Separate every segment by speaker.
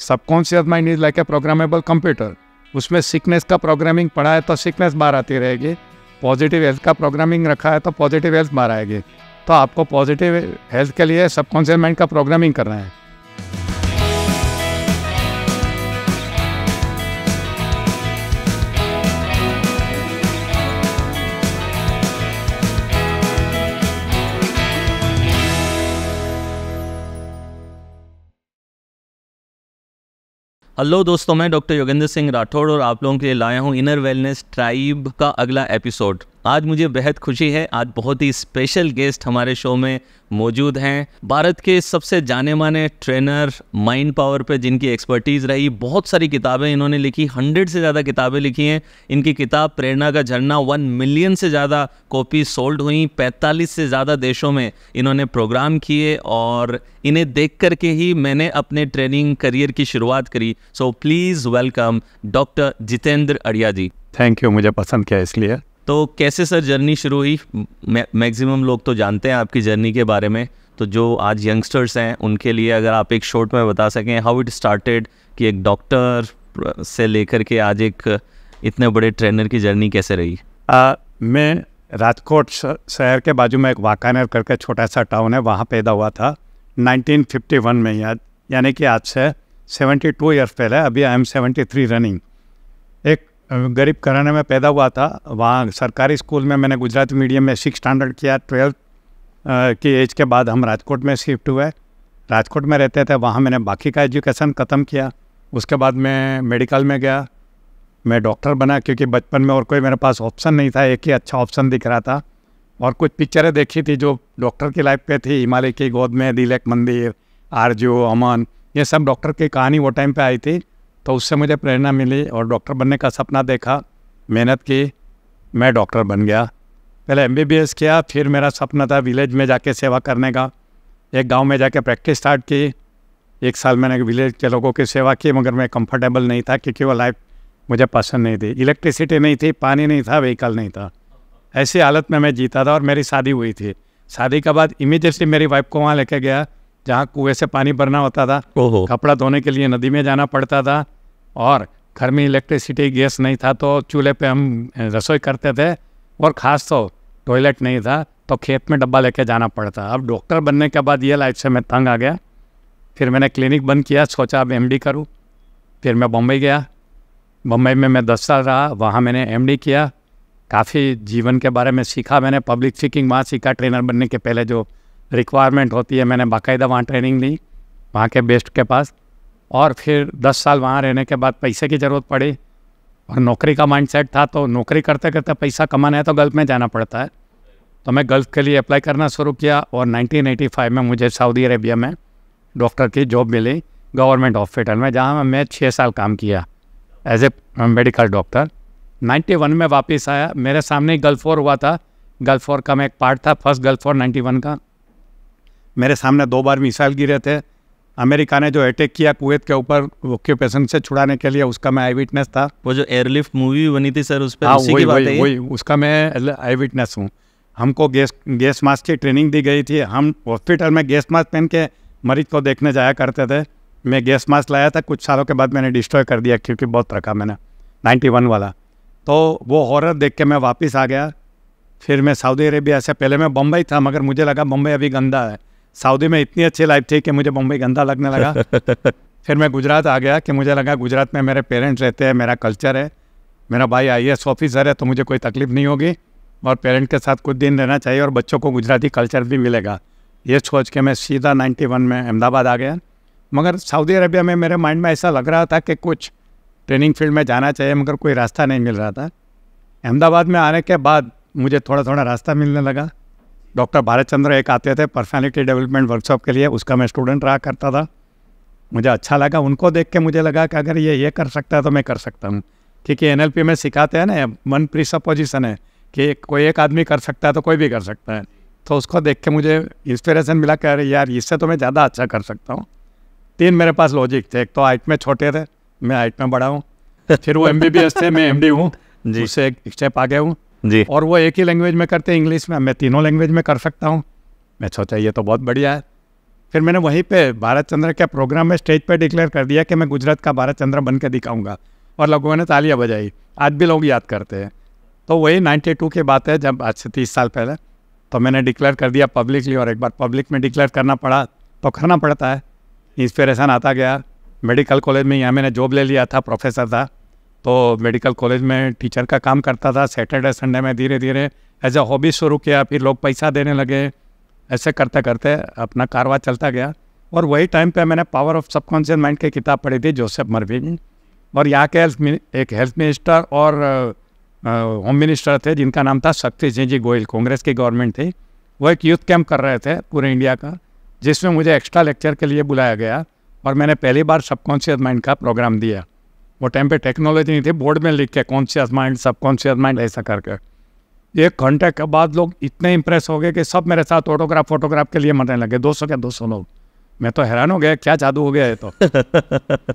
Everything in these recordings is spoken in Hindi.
Speaker 1: Subconscious mind is like a programmable computer उसमें सिकनेस का प्रोग्रामिंग पढ़ा है तो सिकनेस बाहर आती रहेगी पॉजिटिव हेल्थ का प्रोग्रामिंग रखा है तो पॉजिटिव हेल्थ बाहर आएगी तो आपको पॉजिटिव हेल्थ के लिए सबकॉन्शियस माइंड का प्रोग्रामिंग करना है
Speaker 2: हेलो दोस्तों मैं डॉक्टर योगेंद्र सिंह राठौड़ और आप लोगों के लिए लाया हूँ इनर वेलनेस ट्राइब का अगला एपिसोड आज मुझे बेहद खुशी है आज बहुत ही स्पेशल गेस्ट हमारे शो में मौजूद हैं भारत के सबसे जाने माने ट्रेनर माइंड पावर पे जिनकी एक्सपर्टीज़ रही बहुत सारी किताबें इन्होंने लिखी हंड्रेड से ज़्यादा किताबें लिखी हैं इनकी किताब प्रेरणा का झरना वन मिलियन से ज़्यादा कॉपी सोल्ड हुई पैंतालीस से ज़्यादा देशों में इन्होंने प्रोग्राम किए और इन्हें देख करके ही मैंने अपने ट्रेनिंग करियर की शुरुआत करी so please welcome doctor Jitendra Adiya ji
Speaker 1: thank you मुझे पसंद किया इसलिए
Speaker 2: तो कैसे सर जर्नी शुरू हुई मैक्सिमम लोग तो जानते हैं आपकी जर्नी के बारे में तो जो आज यंगस्टर्स हैं उनके लिए अगर आप एक शॉर्ट में बता सकें हाउ इट स्टार्टेड कि एक डॉक्टर से लेकर के आज एक इतने बड़े ट्रेनर की जर्नी
Speaker 1: कैसे रही आ, मैं राजकोट शहर के बाजू में एक वाकानेर करके छोटा सा टाउन है वहाँ पैदा हुआ था 1951 में याद यानी कि आज से 72 टू पहले अभी आई एम 73 रनिंग एक गरीब कराने में पैदा हुआ था वहाँ सरकारी स्कूल में मैंने गुजराती मीडियम में सिक्स स्टैंडर्ड किया ट्वेल्थ की एज के बाद हम राजकोट में शिफ्ट हुए राजकोट में रहते थे वहाँ मैंने बाकी का एजुकेशन ख़त्म किया उसके बाद मैं मेडिकल में गया मैं डॉक्टर बना क्योंकि बचपन में और कोई मेरे पास ऑप्शन नहीं था एक ही अच्छा ऑप्शन दिख रहा था और कुछ पिक्चरें देखी थी जो डॉक्टर की लाइफ पे थी हिमालय की गोद में दिलेक मंदिर आरजू अमन ये सब डॉक्टर की कहानी वो टाइम पे आई थी तो उससे मुझे प्रेरणा मिली और डॉक्टर बनने का सपना देखा मेहनत की मैं डॉक्टर बन गया पहले एम किया फिर मेरा सपना था विलेज में जाके सेवा करने का एक गांव में जाके प्रैक्टिस स्टार्ट की एक साल मैंने विलेज के लोगों की सेवा की मगर मैं कंफर्टेबल नहीं था क्योंकि वो लाइफ मुझे पसंद नहीं थी इलेक्ट्रिसिटी नहीं थी पानी नहीं था व्हीकल नहीं था ऐसी हालत में मैं जीता था और मेरी शादी हुई थी शादी के बाद इमीजिएटली मेरी वाइफ को वहाँ लेके गया जहाँ कुएँ से पानी भरना होता था कपड़ा धोने के लिए नदी में जाना पड़ता था और घर में इलेक्ट्रिसिटी गैस नहीं था तो चूल्हे पे हम रसोई करते थे और ख़ास तो टॉयलेट नहीं था तो खेत में डब्बा लेके जाना पड़ता अब डॉक्टर बनने के बाद ये लाइफ से मैं तंग आ गया फिर मैंने क्लिनिक बंद किया सोचा अब एम करूँ फिर मैं बम्बई गया बम्बई में मैं दस साल रहा वहाँ मैंने एम किया काफ़ी जीवन के बारे में सीखा मैंने पब्लिक स्पीकिंग वहाँ सीखा ट्रेनर बनने के पहले जो रिक्वायरमेंट होती है मैंने बाकायदा वहाँ ट्रेनिंग ली वहाँ के बेस्ट के पास और फिर दस साल वहाँ रहने के बाद पैसे की ज़रूरत पड़ी और नौकरी का माइंडसेट था तो नौकरी करते करते पैसा कमाना है तो गल्फ़ में जाना पड़ता है तो मैं गल्फ़ के लिए अप्लाई करना शुरू किया और 1985 में मुझे सऊदी अरेबिया में डॉक्टर की जॉब मिली गवर्नमेंट हॉस्पिटल में जहाँ मैं छः साल काम किया एज ए मेडिकल डॉक्टर 91 में वापस आया मेरे सामने गल्फ वॉर हुआ था गल्फ वॉर का मैं एक पार्ट था फर्स्ट गल्फ वॉर 91 का मेरे सामने दो बार मिसाइल गिरे थे अमेरिका ने जो अटैक किया कुवैत के ऊपर ऑक्यूपेशन से छुड़ाने के लिए उसका मैं आई विटनेस था वो जो एयरलिफ्ट मूवी बनी थी सर उस पर हाँ, वही, वही, वही, उसका मैं आई विटनेस हूँ हमको गैस गैस मास्क की ट्रेनिंग दी गई थी हम हॉस्पिटल में गैस मास्क पहन के मरीज को देखने जाया करते थे मैं गैस मास्क लाया था कुछ सालों के बाद मैंने डिस्ट्रॉय कर दिया क्योंकि बहुत रखा मैंने नाइन्टी वाला तो वो हॉरर देख के मैं वापस आ गया फिर मैं सऊदी अरेबिया से पहले मैं बम्बई था मगर मुझे लगा बम्बई अभी गंदा है सऊदी में इतनी अच्छी लाइफ थी कि मुझे मुंबई गंदा लगने लगा फिर मैं गुजरात आ गया कि मुझे लगा गुजरात में मेरे पेरेंट्स रहते हैं मेरा कल्चर है मेरा भाई आई ऑफिसर है तो मुझे कोई तकलीफ़ नहीं होगी और पेरेंट के साथ कुछ दिन रहना चाहिए और बच्चों को गुजराती कल्चर भी मिलेगा ये सोच के मैं सीधा 91 में अहमदाबाद आ गया मगर सऊदी अरबिया में मेरे माइंड में ऐसा लग रहा था कि कुछ ट्रेनिंग फील्ड में जाना चाहिए मगर कोई रास्ता नहीं मिल रहा था अहमदाबाद में आने के बाद मुझे थोड़ा थोड़ा रास्ता मिलने लगा डॉक्टर भारत चंद्र एक आते थे पर्सनैलिटी डेवलपमेंट वर्कशॉप के लिए उसका मैं स्टूडेंट रहा करता था मुझे अच्छा लगा उनको देख के मुझे लगा कि अगर ये ये कर सकता है तो मैं कर सकता हूँ क्योंकि एन में सिखाते हैं ना मन प्रिसपोजिशन है कि कोई एक आदमी कर सकता है तो कोई भी कर सकता है तो उसको देख के मुझे इंस्पिरेशन मिला कि अरे यार इससे तो मैं ज़्यादा अच्छा कर सकता हूँ तीन मेरे पास लॉजिक थे एक तो हाइट में छोटे थे मैं हाइट में बड़ा हूँ फिर वो एम थे मैं एम डी हूँ जी एक स्टेप आगे हूँ जी और वो एक ही लैंग्वेज में करते हैं इंग्लिश में मैं तीनों लैंग्वेज में कर सकता हूँ मैं सोचा ये तो बहुत बढ़िया है फिर मैंने वहीं पे भारत चंद्र के प्रोग्राम में स्टेज पे डिक्लेयर कर दिया कि मैं गुजरात का भारत चंद्र बन के दिखाऊंगा और लोगों ने तालियां बजाई आज भी लोग याद करते हैं तो वही नाइन्टी टू की बात है जब आज से तीस साल पहले तो मैंने डिक्लेयर कर दिया पब्लिकली और एक बार पब्लिक में डिक्लेयर करना पड़ा तो करना पड़ता है इंस्पिरेशन आता गया मेडिकल कॉलेज में यहाँ मैंने जॉब ले लिया था प्रोफेसर था तो मेडिकल कॉलेज में टीचर का काम करता था सैटरडे संडे में धीरे धीरे एज ए हॉबी शुरू किया फिर लोग पैसा देने लगे ऐसे करते करते अपना कारवा चलता गया और वही टाइम पे मैंने पावर ऑफ सबकॉन्शियस माइंड की किताब पढ़ी थी जोसेफ मरवी और यहाँ के हेल्थ एक हेल्थ मिनिस्टर और होम मिनिस्टर थे जिनका नाम था शक्ति सिंह जी गोयल कांग्रेस की गवर्नमेंट थी वो एक यूथ कैंप कर रहे थे पूरे इंडिया का जिसमें मुझे एक्स्ट्रा लेक्चर के लिए बुलाया गया और मैंने पहली बार सबकॉन्शियस माइंड का प्रोग्राम दिया वो टाइम पे टेक्नोलॉजी नहीं थी बोर्ड में लिख के conscious mind subconscious mind ऐसा करके एक घंटे के बाद लोग इतने इंप्रेस हो गए कि सब मेरे साथ ऑटोग्राफ फोटोग्राफ के लिए मरने लगे दो सौ क्या दो सौ लोग मैं तो हैरान हो गया क्या जादू हो गया है तो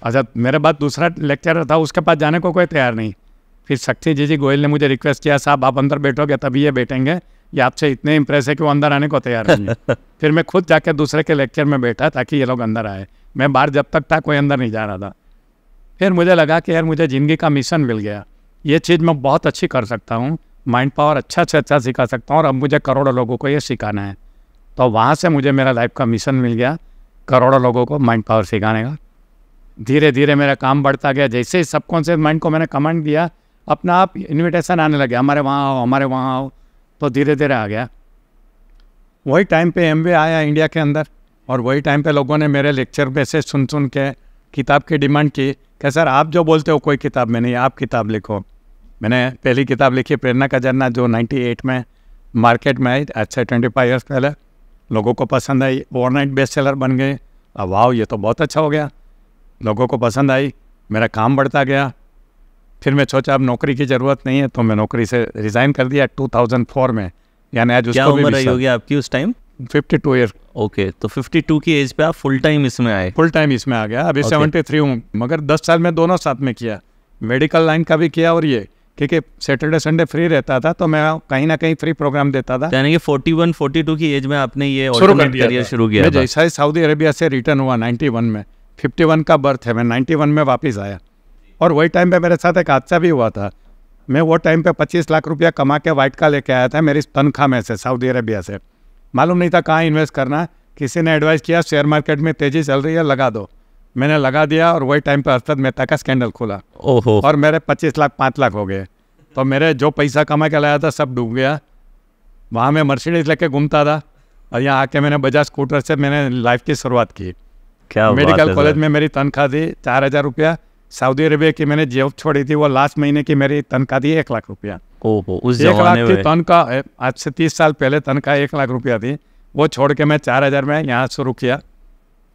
Speaker 1: अच्छा मेरे बाद दूसरा लेक्चर था उसके पास जाने को कोई तैयार नहीं फिर शक्ति जी जी गोयल ने मुझे रिक्वेस्ट किया साहब आप अंदर बैठोगे तभी ये बैठेंगे ये आपसे इतने इंप्रेस है कि वो अंदर आने को तैयार नहीं फिर मैं खुद जाके दूसरे के लेक्चर में बैठा ताकि ये लोग अंदर आए मैं बाहर जब तक था कोई अंदर नहीं जा रहा था फिर मुझे लगा कि यार मुझे ज़िंदगी का मिशन मिल गया ये चीज़ मैं बहुत अच्छी कर सकता हूँ माइंड पावर अच्छा से अच्छा सिखा सकता हूँ और अब मुझे करोड़ों लोगों को ये सिखाना है तो वहाँ से मुझे मेरा लाइफ का मिशन मिल गया करोड़ों लोगों को माइंड पावर सिखाने का धीरे धीरे मेरा काम बढ़ता गया जैसे ही सबकॉन्शियस माइंड को मैंने कमांड दिया अपना आप इन्विटेशन आने लगे हमारे वहाँ आओ हमारे वहाँ आओ तो धीरे धीरे आ गया वही टाइम पे एम आया इंडिया के अंदर और वही टाइम पे लोगों ने मेरे लेक्चर पे से सुन सुन के किताब की डिमांड की क्या सर आप जो बोलते हो कोई किताब में नहीं आप किताब लिखो मैंने पहली किताब लिखी प्रेरणा का झरना जो 98 में मार्केट में आई अच्छा ट्वेंटी फाइव ईयर्स पहले लोगों को पसंद आई ओवरनाइट बेस्ट सेलर बन गए अब वाह ये तो बहुत अच्छा हो गया लोगों को पसंद आई मेरा काम बढ़ता गया फिर मैं सोचा अब नौकरी की ज़रूरत नहीं है तो मैं नौकरी से रिज़ाइन कर दिया 2004 में यानी आज उसको भी होगी आपकी उस टाइम 52 ईयर ओके तो 52 की एज पे आप फुल टाइम इसमें आए फुल टाइम इसमें आ गया अभी सेवेंटी थ्री हूँ मगर दस साल में दोनों साथ में किया मेडिकल लाइन का भी किया और ये क्योंकि सैटरडे संडे फ्री रहता था तो मैं कहीं ना कहीं फ्री प्रोग्राम देता था यानी कि 41 42 की एज में आपने ये शुरू कर दिया शुरू किया मैं जैसा ही सऊदी अरेबिया से रिटर्न हुआ 91 में 51 का बर्थ है मैं 91 में वापस आया और वही टाइम पे मेरे साथ एक हादसा भी हुआ था मैं वो टाइम पे 25 लाख रुपया कमा के वाइट का लेके आया था मेरी तनख्वाह में से सऊदी अरेबिया से मालूम नहीं था कहाँ इन्वेस्ट करना किसी ने एडवाइस किया शेयर मार्केट में तेज़ी चल रही है लगा दो मैंने लगा दिया और वही टाइम पर हर्षद मेहता का स्कैंडल खोला ओहो और मेरे पच्चीस लाख पाँच लाख हो गए तो मेरे जो पैसा कमा के लाया था सब डूब गया वहाँ मैं मर्सिडीज लेके घूमता था और यहाँ आके मैंने बजाज स्कूटर से मैंने लाइफ की शुरुआत की क्या मेडिकल कॉलेज में मेरी तनख्वाह थी चार हज़ार रुपया सऊदी अरेबिया की मैंने जेब छोड़ी थी वो लास्ट महीने की मेरी तनख्वाह थी एक लाख रुपया
Speaker 2: उस एक लाख
Speaker 1: की आज से तीस साल पहले तन एक लाख रुपया थी वो छोड़ के मैं चार हज़ार में यहाँ शुरू किया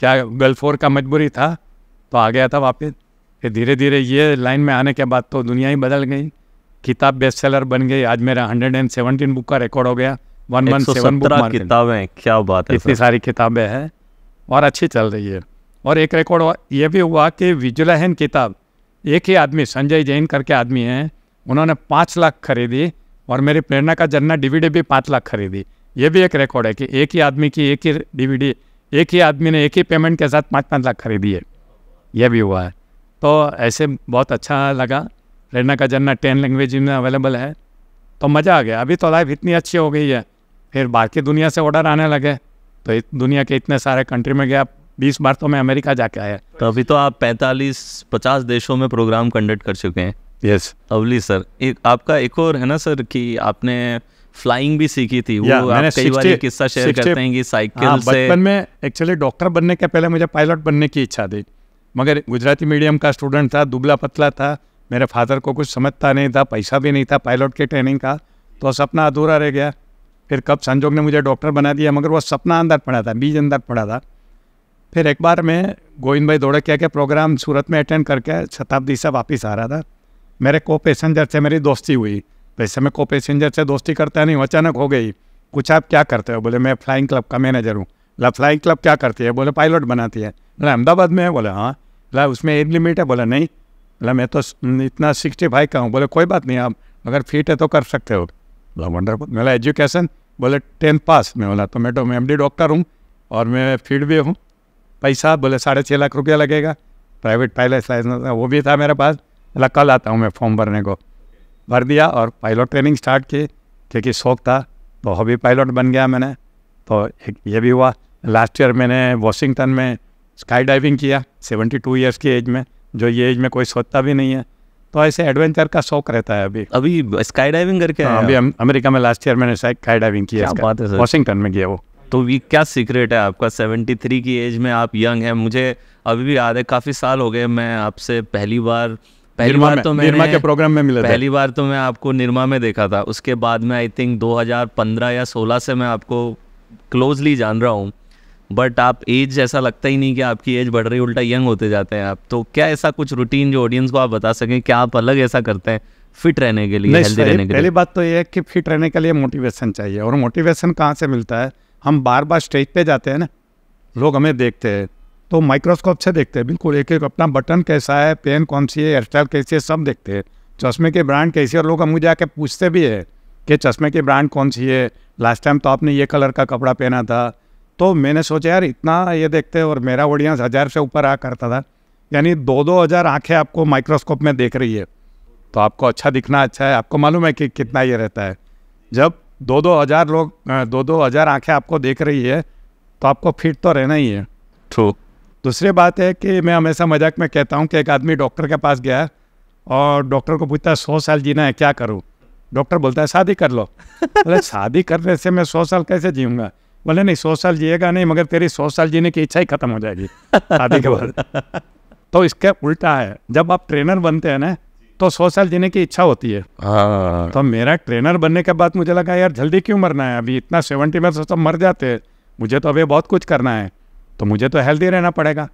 Speaker 1: क्या गल्फोर का मजबूरी था तो आ गया था वापस फिर धीरे धीरे ये लाइन में आने के बाद तो दुनिया ही बदल गई किताब बेस्ट सेलर बन गई आज मेरा हंड्रेड एंड सेवनटीन बुक का रिकॉर्ड हो गया वन वन सेवन किताबें
Speaker 2: क्या बात है इतनी सारी
Speaker 1: किताबें हैं और अच्छी चल रही है और एक रिकॉर्ड ये भी हुआ कि विजुलाहन किताब एक ही आदमी संजय जैन करके आदमी हैं उन्होंने पाँच लाख खरीदी और मेरी प्रेरणा का जन्ना डीवीडी भी पाँच लाख खरीदी ये भी एक रिकॉर्ड है कि एक ही आदमी की एक ही डीवीडी एक ही आदमी ने एक ही पेमेंट के साथ पाँच पाँच लाख खरीदी है यह भी हुआ है तो ऐसे बहुत अच्छा लगा प्रेरणा का जन्ना टेन लैंग्वेज में अवेलेबल है तो मज़ा आ गया अभी तो लाइफ इतनी अच्छी हो गई है फिर बाहर की दुनिया से ऑर्डर आने लगे तो दुनिया के इतने सारे कंट्री में गया बीस बार तो मैं अमेरिका जाके आया तो अभी तो आप पैंतालीस
Speaker 2: पचास देशों में प्रोग्राम कंडक्ट कर चुके हैं यस अवली सर एक आपका एक और है ना सर कि आपने फ्लाइंग भी सीखी थी वो आप कई बार किस्सा शेयर करते हैं कि साइकिल हाँ, से बचपन में
Speaker 1: एक्चुअली डॉक्टर बनने के पहले मुझे पायलट बनने की इच्छा थी मगर गुजराती मीडियम का स्टूडेंट था दुबला पतला था मेरे फादर को कुछ समझता नहीं था पैसा भी नहीं था पायलट के ट्रेनिंग का तो सपना अधूरा रह गया फिर कब संजोग ने मुझे डॉक्टर बना दिया मगर वो सपना अंदर पड़ा था बीज अंदर पड़ा था फिर एक बार मैं गोविंद भाई दौड़किया के प्रोग्राम सूरत में अटेंड करके शताब्दी से वापस आ रहा था मेरे को पैसेंजर से मेरी दोस्ती हुई वैसे मैं को पैसेंजर से दोस्ती करता नहीं हूँ अचानक हो गई कुछ आप क्या करते हो बोले मैं फ्लाइंग क्लब का मैनेजर हूँ बोला फ्लाइंग क्लब क्या करती है बोले पायलट बनाती है बोला अहमदाबाद में है बोले हाँ बोला उसमें एज लिमिट है बोला नहीं बोला मैं तो इतना सिक्सटी फाइव का हूँ बोले कोई बात नहीं आप अगर फिट है तो कर सकते हो बोला वंडर बोला एजुकेशन बोले टेंथ पास मैं बोला तो मैं तो मैं एम डॉक्टर हूँ और मैं फिट भी हूँ पैसा बोले साढ़े छः लाख रुपया लगेगा प्राइवेट पायलट लाइसेंस वो भी था मेरे पास बोला कल आता हूँ मैं फॉर्म भरने को भर दिया और पायलट ट्रेनिंग स्टार्ट की क्योंकि शौक था तो हॉबी पायलट बन गया मैंने तो एक ये भी हुआ लास्ट ईयर मैंने वॉशिंगटन में स्काई डाइविंग किया 72 टू ईयर्स की एज में जो ये एज में कोई सोचता भी नहीं है तो ऐसे एडवेंचर का शौक रहता है अभी अभी स्काई डाइविंग करके हाँ, अभी हम अमेरिका में लास्ट ईयर मैंने स्काई डाइविंग किया बात है वॉशिंगटन में किया वो तो ये क्या
Speaker 2: सीक्रेट है आपका 73 की एज में आप यंग हैं मुझे अभी भी याद है काफ़ी साल हो गए मैं आपसे पहली बार पहली बार तो मैं के
Speaker 1: प्रोग्राम में मिला पहली
Speaker 2: बार तो मैं आपको निर्मा में देखा था उसके बाद में आई थिंक 2015 या 16 से मैं आपको क्लोजली जान रहा हूँ बट आप एज ऐसा लगता ही नहीं कि आपकी एज बढ़ रही उल्टा यंग होते जाते हैं आप तो क्या ऐसा कुछ रूटीन जो ऑडियंस को आप बता सकें क्या आप अलग ऐसा करते हैं फिट रहने के लिए हेल्दी रहने के लिए पहली
Speaker 1: बात तो ये है कि फिट रहने के लिए मोटिवेशन चाहिए और मोटिवेशन कहाँ से मिलता है हम बार बार स्टेज पे जाते हैं ना लोग हमें देखते हैं तो माइक्रोस्कोप से देखते हैं बिल्कुल एक एक अपना बटन कैसा है पेन कौन सी है एयरस्टाइल कैसी है सब देखते हैं चश्मे के ब्रांड कैसी है और लोग हम मुझे आके पूछते भी है कि चश्मे की ब्रांड कौन सी है लास्ट टाइम तो आपने ये कलर का कपड़ा पहना था तो मैंने सोचा यार इतना ये देखते और मेरा ऑडियंस हज़ार से ऊपर आ करता था यानी दो दो हज़ार आँखें आपको माइक्रोस्कोप में देख रही है तो आपको अच्छा दिखना अच्छा है आपको मालूम है कि कितना ये रहता है जब दो दो हज़ार लोग दो दो हज़ार आँखें आपको देख रही है तो आपको फिट तो रहना ही है ठूक दूसरी बात है कि मैं हमेशा मजाक में कहता हूँ कि एक आदमी डॉक्टर के पास गया और डॉक्टर को पूछता है सौ साल जीना है क्या करूँ डॉक्टर बोलता है शादी कर लो बोले शादी करने से मैं सौ साल कैसे जीऊँगा बोले नहीं सौ साल जिएगा नहीं मगर तेरी सौ साल जीने की इच्छा ही खत्म हो जाएगी शादी के बाद तो इसके उल्टा है जब आप ट्रेनर बनते हैं ना तो सौ साल जीने की इच्छा होती है हाँ। तो मेरा ट्रेनर बनने के बाद मुझे लगा यार जल्दी क्यों मरना है अभी इतना सेवेंटी में तो सब मर जाते हैं मुझे तो अभी बहुत कुछ करना है तो मुझे तो हेल्दी रहना पड़ेगा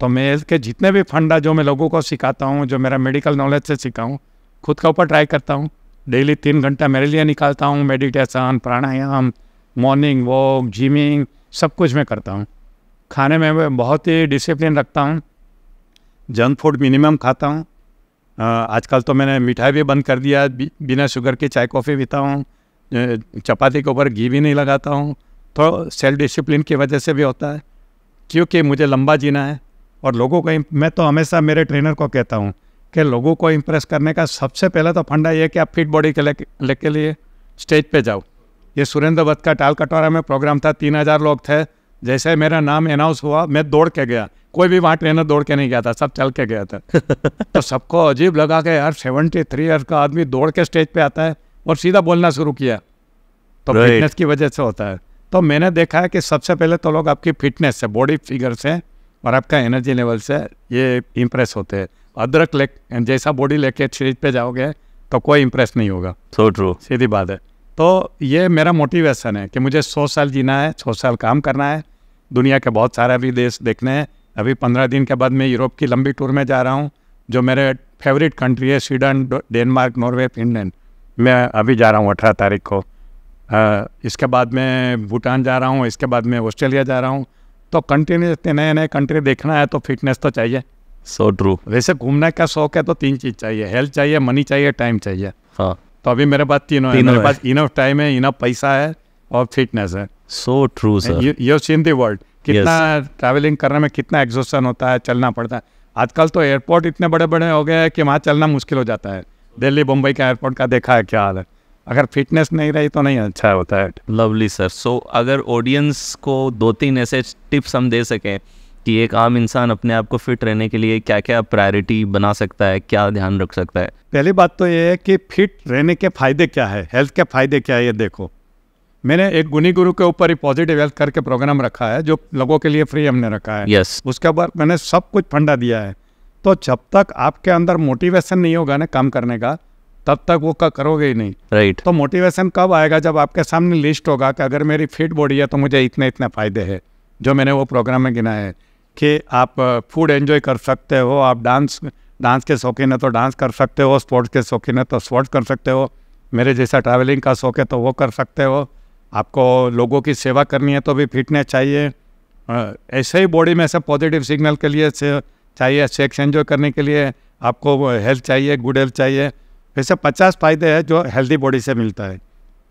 Speaker 1: तो मैं इसके जितने भी फंड है जो मैं लोगों को सिखाता हूँ जो मेरा मेडिकल नॉलेज से सिखाऊँ खुद के ऊपर ट्राई करता हूँ डेली तीन घंटा मेरे लिए निकालता हूँ meditation pranayama morning walk gymming सब कुछ मैं करता हूँ खाने में मैं बहुत ही डिसिप्लिन रखता हूँ जंक फूड मिनिमम खाता हूँ आजकल तो मैंने मिठाई भी बंद कर दिया बिना शुगर की चाय कॉफ़ी पीता हूँ चपाती के ऊपर घी भी नहीं लगाता हूँ तो सेल्फ डिसिप्लिन की वजह से भी होता है क्योंकि मुझे लंबा जीना है और लोगों को मैं तो हमेशा मेरे ट्रेनर को कहता हूँ कि लोगों को इम्प्रेस करने का सबसे पहला तो फंडा ये है कि आप फिट बॉडी के ले के लिए स्टेज पे जाओ ये सुरेंद्र वत्त का टाल कटोरा में प्रोग्राम था तीन हज़ार लोग थे जैसे मेरा नाम अनाउंस हुआ मैं दौड़ के गया कोई भी वहाँ ट्रेनर दौड़ के नहीं गया था सब चल के गया था तो सबको अजीब लगा कि यार सेवेंटी थ्री ईयर्स का आदमी दौड़ के स्टेज पे आता है और सीधा बोलना शुरू किया तो फिटनेस की वजह से होता है तो मैंने देखा है कि सबसे पहले तो लोग आपकी फिटनेस से बॉडी फिगर से और आपका एनर्जी लेवल से ये इम्प्रेस होते हैं अदरक ले जैसा बॉडी लेके स्टेज पे जाओगे तो कोई इम्प्रेस नहीं होगा सो so ट्रू सीधी बात है तो ये मेरा मोटिवेशन है कि मुझे सौ साल जीना है सौ साल काम करना है दुनिया के बहुत सारे भी देश देखने हैं अभी पंद्रह दिन के बाद मैं यूरोप की लंबी टूर में जा रहा हूँ जो मेरे फेवरेट कंट्री है स्वीडन डेनमार्क नॉर्वे फिनलैंड मैं अभी जा रहा हूँ अठारह तारीख को इसके बाद में भूटान जा रहा हूँ इसके बाद में ऑस्ट्रेलिया जा रहा हूँ तो कंटिन्यू इतने नए नए कंट्री देखना है तो फिटनेस तो चाहिए सो so ट्रू वैसे घूमने का शौक है तो तीन चीज़ चाहिए हेल्थ चाहिए मनी चाहिए टाइम चाहिए हाँ तो अभी मेरे पास तीनों है मेरे पास इनफ टाइम है इनफ पैसा है और फिटनेस है
Speaker 2: so true sir
Speaker 1: you seen the world कितना ट्रैवलिंग करने में कितना एग्जॉस्टन होता है चलना पड़ता है आजकल तो एयरपोर्ट इतने बड़े बड़े हो गए हैं कि वहाँ चलना मुश्किल हो जाता है दिल्ली मुंबई का एयरपोर्ट का देखा है क्या हाल है अगर फिटनेस नहीं रही तो नहीं अच्छा होता है लवली सर सो अगर ऑडियंस को दो
Speaker 2: तीन ऐसे टिप्स हम दे सकें कि एक आम इंसान अपने आप को फिट रहने के लिए क्या क्या प्रायोरिटी बना सकता है क्या ध्यान रख सकता है
Speaker 1: पहली बात तो ये है कि फिट रहने के फ़ायदे क्या है हेल्थ के फ़ायदे क्या है ये देखो मैंने एक गुनी गुरु के ऊपर ही पॉजिटिव हेल्थ करके प्रोग्राम रखा है जो लोगों के लिए फ्री हमने रखा है यस yes. उसके बाद मैंने सब कुछ फंडा दिया है तो जब तक आपके अंदर मोटिवेशन नहीं होगा ना काम करने का तब तक वो करोगे ही नहीं राइट right. तो मोटिवेशन कब आएगा जब आपके सामने लिस्ट होगा कि अगर मेरी फिट बॉडी है तो मुझे इतने इतने फ़ायदे हैं जो मैंने वो प्रोग्राम में गिना है कि आप फूड एंजॉय कर सकते हो आप डांस डांस के शौकीन है तो डांस कर सकते हो स्पोर्ट्स के शौकीन है तो स्पोर्ट्स कर सकते हो मेरे जैसा ट्रैवलिंग का शौक है तो वो कर सकते हो आपको लोगों की सेवा करनी है तो भी फिटनेस चाहिए ऐसे ही बॉडी में ऐसे पॉजिटिव सिग्नल के लिए चाहिए सेक्स एंजॉय करने के लिए आपको हेल्थ चाहिए गुड हेल्थ चाहिए वैसे पचास फायदे हैं जो हेल्दी बॉडी से मिलता है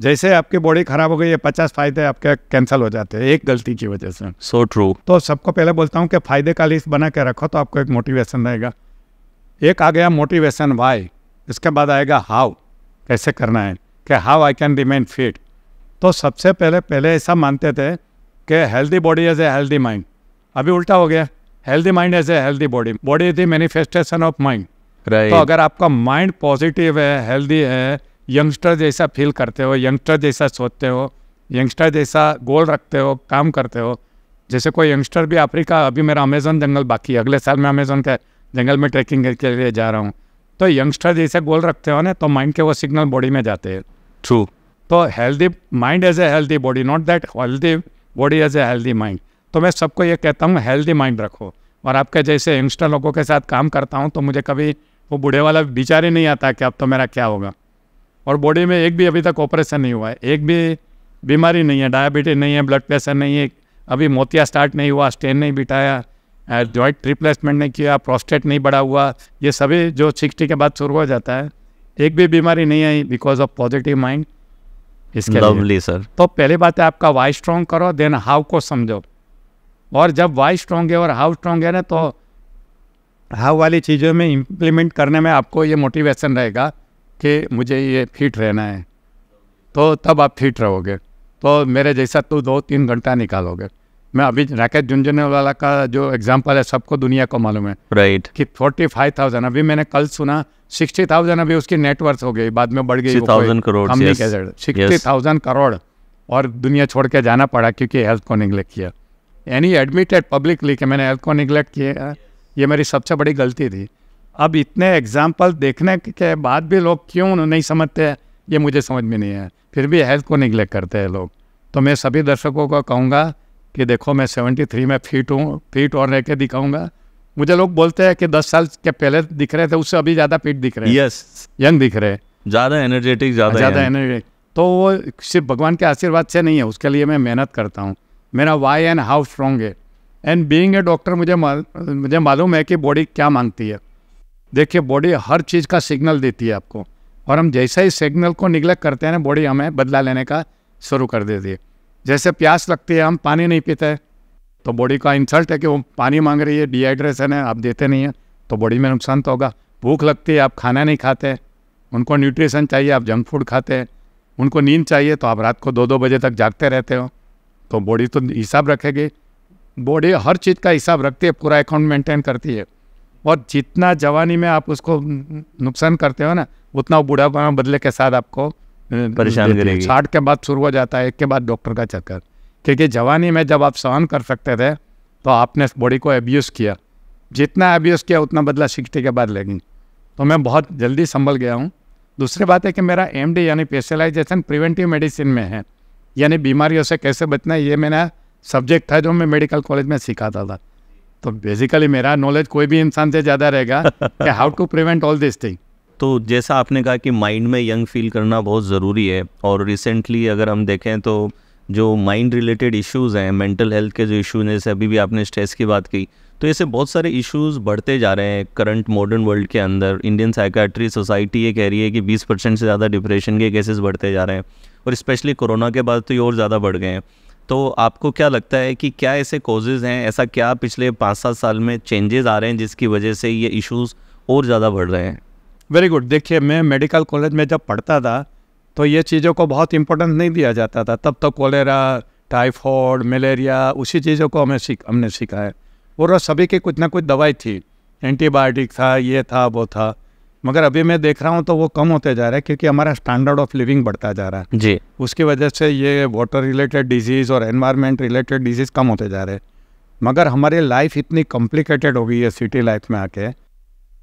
Speaker 1: जैसे आपकी बॉडी खराब हो गई है पचास फायदे आपके कैंसिल हो जाते हैं एक गलती की वजह से सो ट्रू तो सबको पहले बोलता हूँ कि फायदे का लिस्ट बना के रखो तो आपको एक मोटिवेशन रहेगा एक आ गया मोटिवेशन वाई इसके बाद आएगा हाउ कैसे करना है कि how I can remain fit तो सबसे पहले पहले ऐसा मानते थे कि healthy body as a healthy mind अभी उल्टा हो गया healthy mind as a healthy body body is the manifestation of mind right. तो अगर आपका माइंड पॉजिटिव है हेल्दी है यंगस्टर जैसा फील करते हो यंगस्टर जैसा सोचते हो यंगस्टर जैसा गोल रखते हो काम करते हो जैसे कोई यंगस्टर भी अफ्रीका अभी मेरा अमेजोन जंगल बाकी है अगले साल मैं अमेजोन के जंगल में ट्रैकिंग के लिए जा रहा हूँ तो यंगस्टर जैसे गोल रखते हो ना तो माइंड के वो सिग्नल बॉडी में जाते हैं ट्रू तो healthy mind as a healthy body not that healthy body as a healthy mind तो मैं सबको ये कहता हूँ हेल्दी माइंड रखो और आपके जैसे यंगस्टर लोगों के साथ काम करता हूँ तो मुझे कभी वो बूढ़े वाला विचार ही नहीं आता कि अब तो मेरा क्या होगा और बॉडी में एक भी अभी तक ऑपरेशन नहीं हुआ है एक भी बीमारी नहीं है डायबिटीज नहीं है ब्लड प्रेशर नहीं है अभी मोतिया स्टार्ट नहीं हुआ स्टेन नहीं बिठाया जॉइंट रिप्लेसमेंट नहीं किया प्रोस्टेट नहीं बढ़ा हुआ ये सभी जो सिक्सटी के बाद शुरू हो जाता है एक भी बीमारी नहीं आई बिकॉज ऑफ पॉजिटिव माइंड इसके लवली सर तो पहली बात है आपका वाई स्ट्रांग करो देन हाउ को समझो और जब वाई स्ट्रांग है और हाउ स्ट्रांग है ना तो हाव वाली चीज़ों में इम्प्लीमेंट करने में आपको ये मोटिवेशन रहेगा कि मुझे ये फिट रहना है तो तब आप फिट रहोगे तो मेरे जैसा तो दो तीन घंटा निकालोगे मैं अभी राकेश वाला का जो एग्जाम्पल है सबको दुनिया को मालूम है राइट right. कि फोर्टी फाइव थाउजेंड अभी मैंने कल सुना सिक्सटी थाउजेंड अभी उसकी नेटवर्थ हो गई बाद में बढ़ गई करोड़ सिक्सटी थाउजेंड करोड़ और दुनिया छोड़ के जाना पड़ा क्योंकि हेल्थ को निगलेक्ट किया एनी एडमिटेड पब्लिकली कि मैंने हेल्थ को निगलेक्ट किया ये मेरी सबसे बड़ी गलती थी अब इतने एग्जाम्पल देखने के बाद भी लोग क्यों नहीं समझते हैं ये मुझे समझ में नहीं है फिर भी हेल्थ को निगलेक्ट करते हैं लोग तो मैं सभी दर्शकों को कहूँगा कि देखो मैं सेवेंटी थ्री में फिट हूँ फिट और रह के दिखाऊँगा मुझे लोग बोलते हैं कि दस साल के पहले दिख रहे थे उससे अभी ज़्यादा फिट दिख रहे हैं यस यंग दिख रहे हैं ज़्यादा एनर्जेटिक ज़्यादा ज़्यादा एनर्जेटिक तो वो सिर्फ भगवान के आशीर्वाद से नहीं है उसके लिए मैं मेहनत करता हूँ मेरा वाई एंड हाउ स्ट्रॉन्ग है एंड बीइंग ए डॉक्टर मुझे मा, मुझे मालूम है कि बॉडी क्या मांगती है देखिए बॉडी हर चीज़ का सिग्नल देती है आपको और हम जैसा ही सिग्नल को निगलेक्ट करते हैं ना बॉडी हमें बदला लेने का शुरू कर देती है जैसे प्यास लगती है हम पानी नहीं पीते हैं तो बॉडी का इंसल्ट है कि वो पानी मांग रही है डिहाइड्रेशन है आप देते नहीं हैं तो बॉडी में नुकसान तो होगा भूख लगती है आप खाना नहीं खाते उनको न्यूट्रिशन चाहिए आप जंक फूड खाते हैं उनको नींद चाहिए तो आप रात को दो दो बजे तक जागते रहते हो तो बॉडी तो हिसाब रखेगी बॉडी हर चीज़ का हिसाब रखती है पूरा अकाउंट मेंटेन करती है और जितना जवानी में आप उसको नुकसान करते हो ना उतना बूढ़ापा बदले के साथ आपको परेशान करेगी साठ के बाद शुरू हो जाता है एक के बाद डॉक्टर का चक्कर क्योंकि जवानी में जब आप सहन कर सकते थे तो आपने बॉडी को एब्यूज़ किया जितना एब्यूज़ किया उतना बदला सिक्सटी के बाद लेकिन तो मैं बहुत जल्दी संभल गया हूँ दूसरी बात है कि मेरा एम यानी स्पेशलाइजेशन प्रिवेंटिव मेडिसिन में है यानी बीमारियों से कैसे बचना है ये मैंने सब्जेक्ट था जो मैं मेडिकल कॉलेज में सिखाता था तो बेसिकली मेरा नॉलेज कोई भी इंसान से ज़्यादा रहेगा कि how to prevent all this thing
Speaker 2: तो जैसा आपने कहा कि माइंड में यंग फील करना बहुत ज़रूरी है और रिसेंटली अगर हम देखें तो जो माइंड रिलेटेड इश्यूज़ हैं मेंटल हेल्थ के जो इशूज़ हैं जैसे अभी भी आपने स्ट्रेस की बात की तो ऐसे बहुत सारे इश्यूज़ बढ़ते जा रहे हैं करंट मॉडर्न वर्ल्ड के अंदर इंडियन साइकैट्री सोसाइटी ये कह रही है कि 20 परसेंट से ज़्यादा डिप्रेशन के केसेस बढ़ते जा रहे हैं और स्पेशली कोरोना के बाद तो ये और ज़्यादा बढ़ गए हैं तो आपको क्या लगता है कि क्या ऐसे कोजेज़ हैं ऐसा क्या पिछले पाँच सात साल में चेंजेस आ रहे हैं जिसकी वजह से ये इश्यूज़
Speaker 1: और ज़्यादा बढ़ रहे हैं वेरी गुड देखिए मैं मेडिकल कॉलेज में जब पढ़ता था तो ये चीज़ों को बहुत इंपॉर्टेंस नहीं दिया जाता था तब तो कोलेरा टाइफॉइड मलेरिया उसी चीज़ों को हमें सीख हमने सीखा है और सभी की कुछ ना कुछ दवाई थी एंटीबायोटिक था ये था वो था मगर अभी मैं देख रहा हूँ तो वो कम होते जा रहा है क्योंकि हमारा स्टैंडर्ड ऑफ लिविंग बढ़ता जा रहा है जी उसकी वजह से ये वाटर रिलेटेड डिजीज़ और एनवायरमेंट रिलेटेड डिजीज़ कम होते जा रहे हैं मगर हमारी लाइफ इतनी कॉम्प्लिकेटेड हो गई है सिटी लाइफ में आके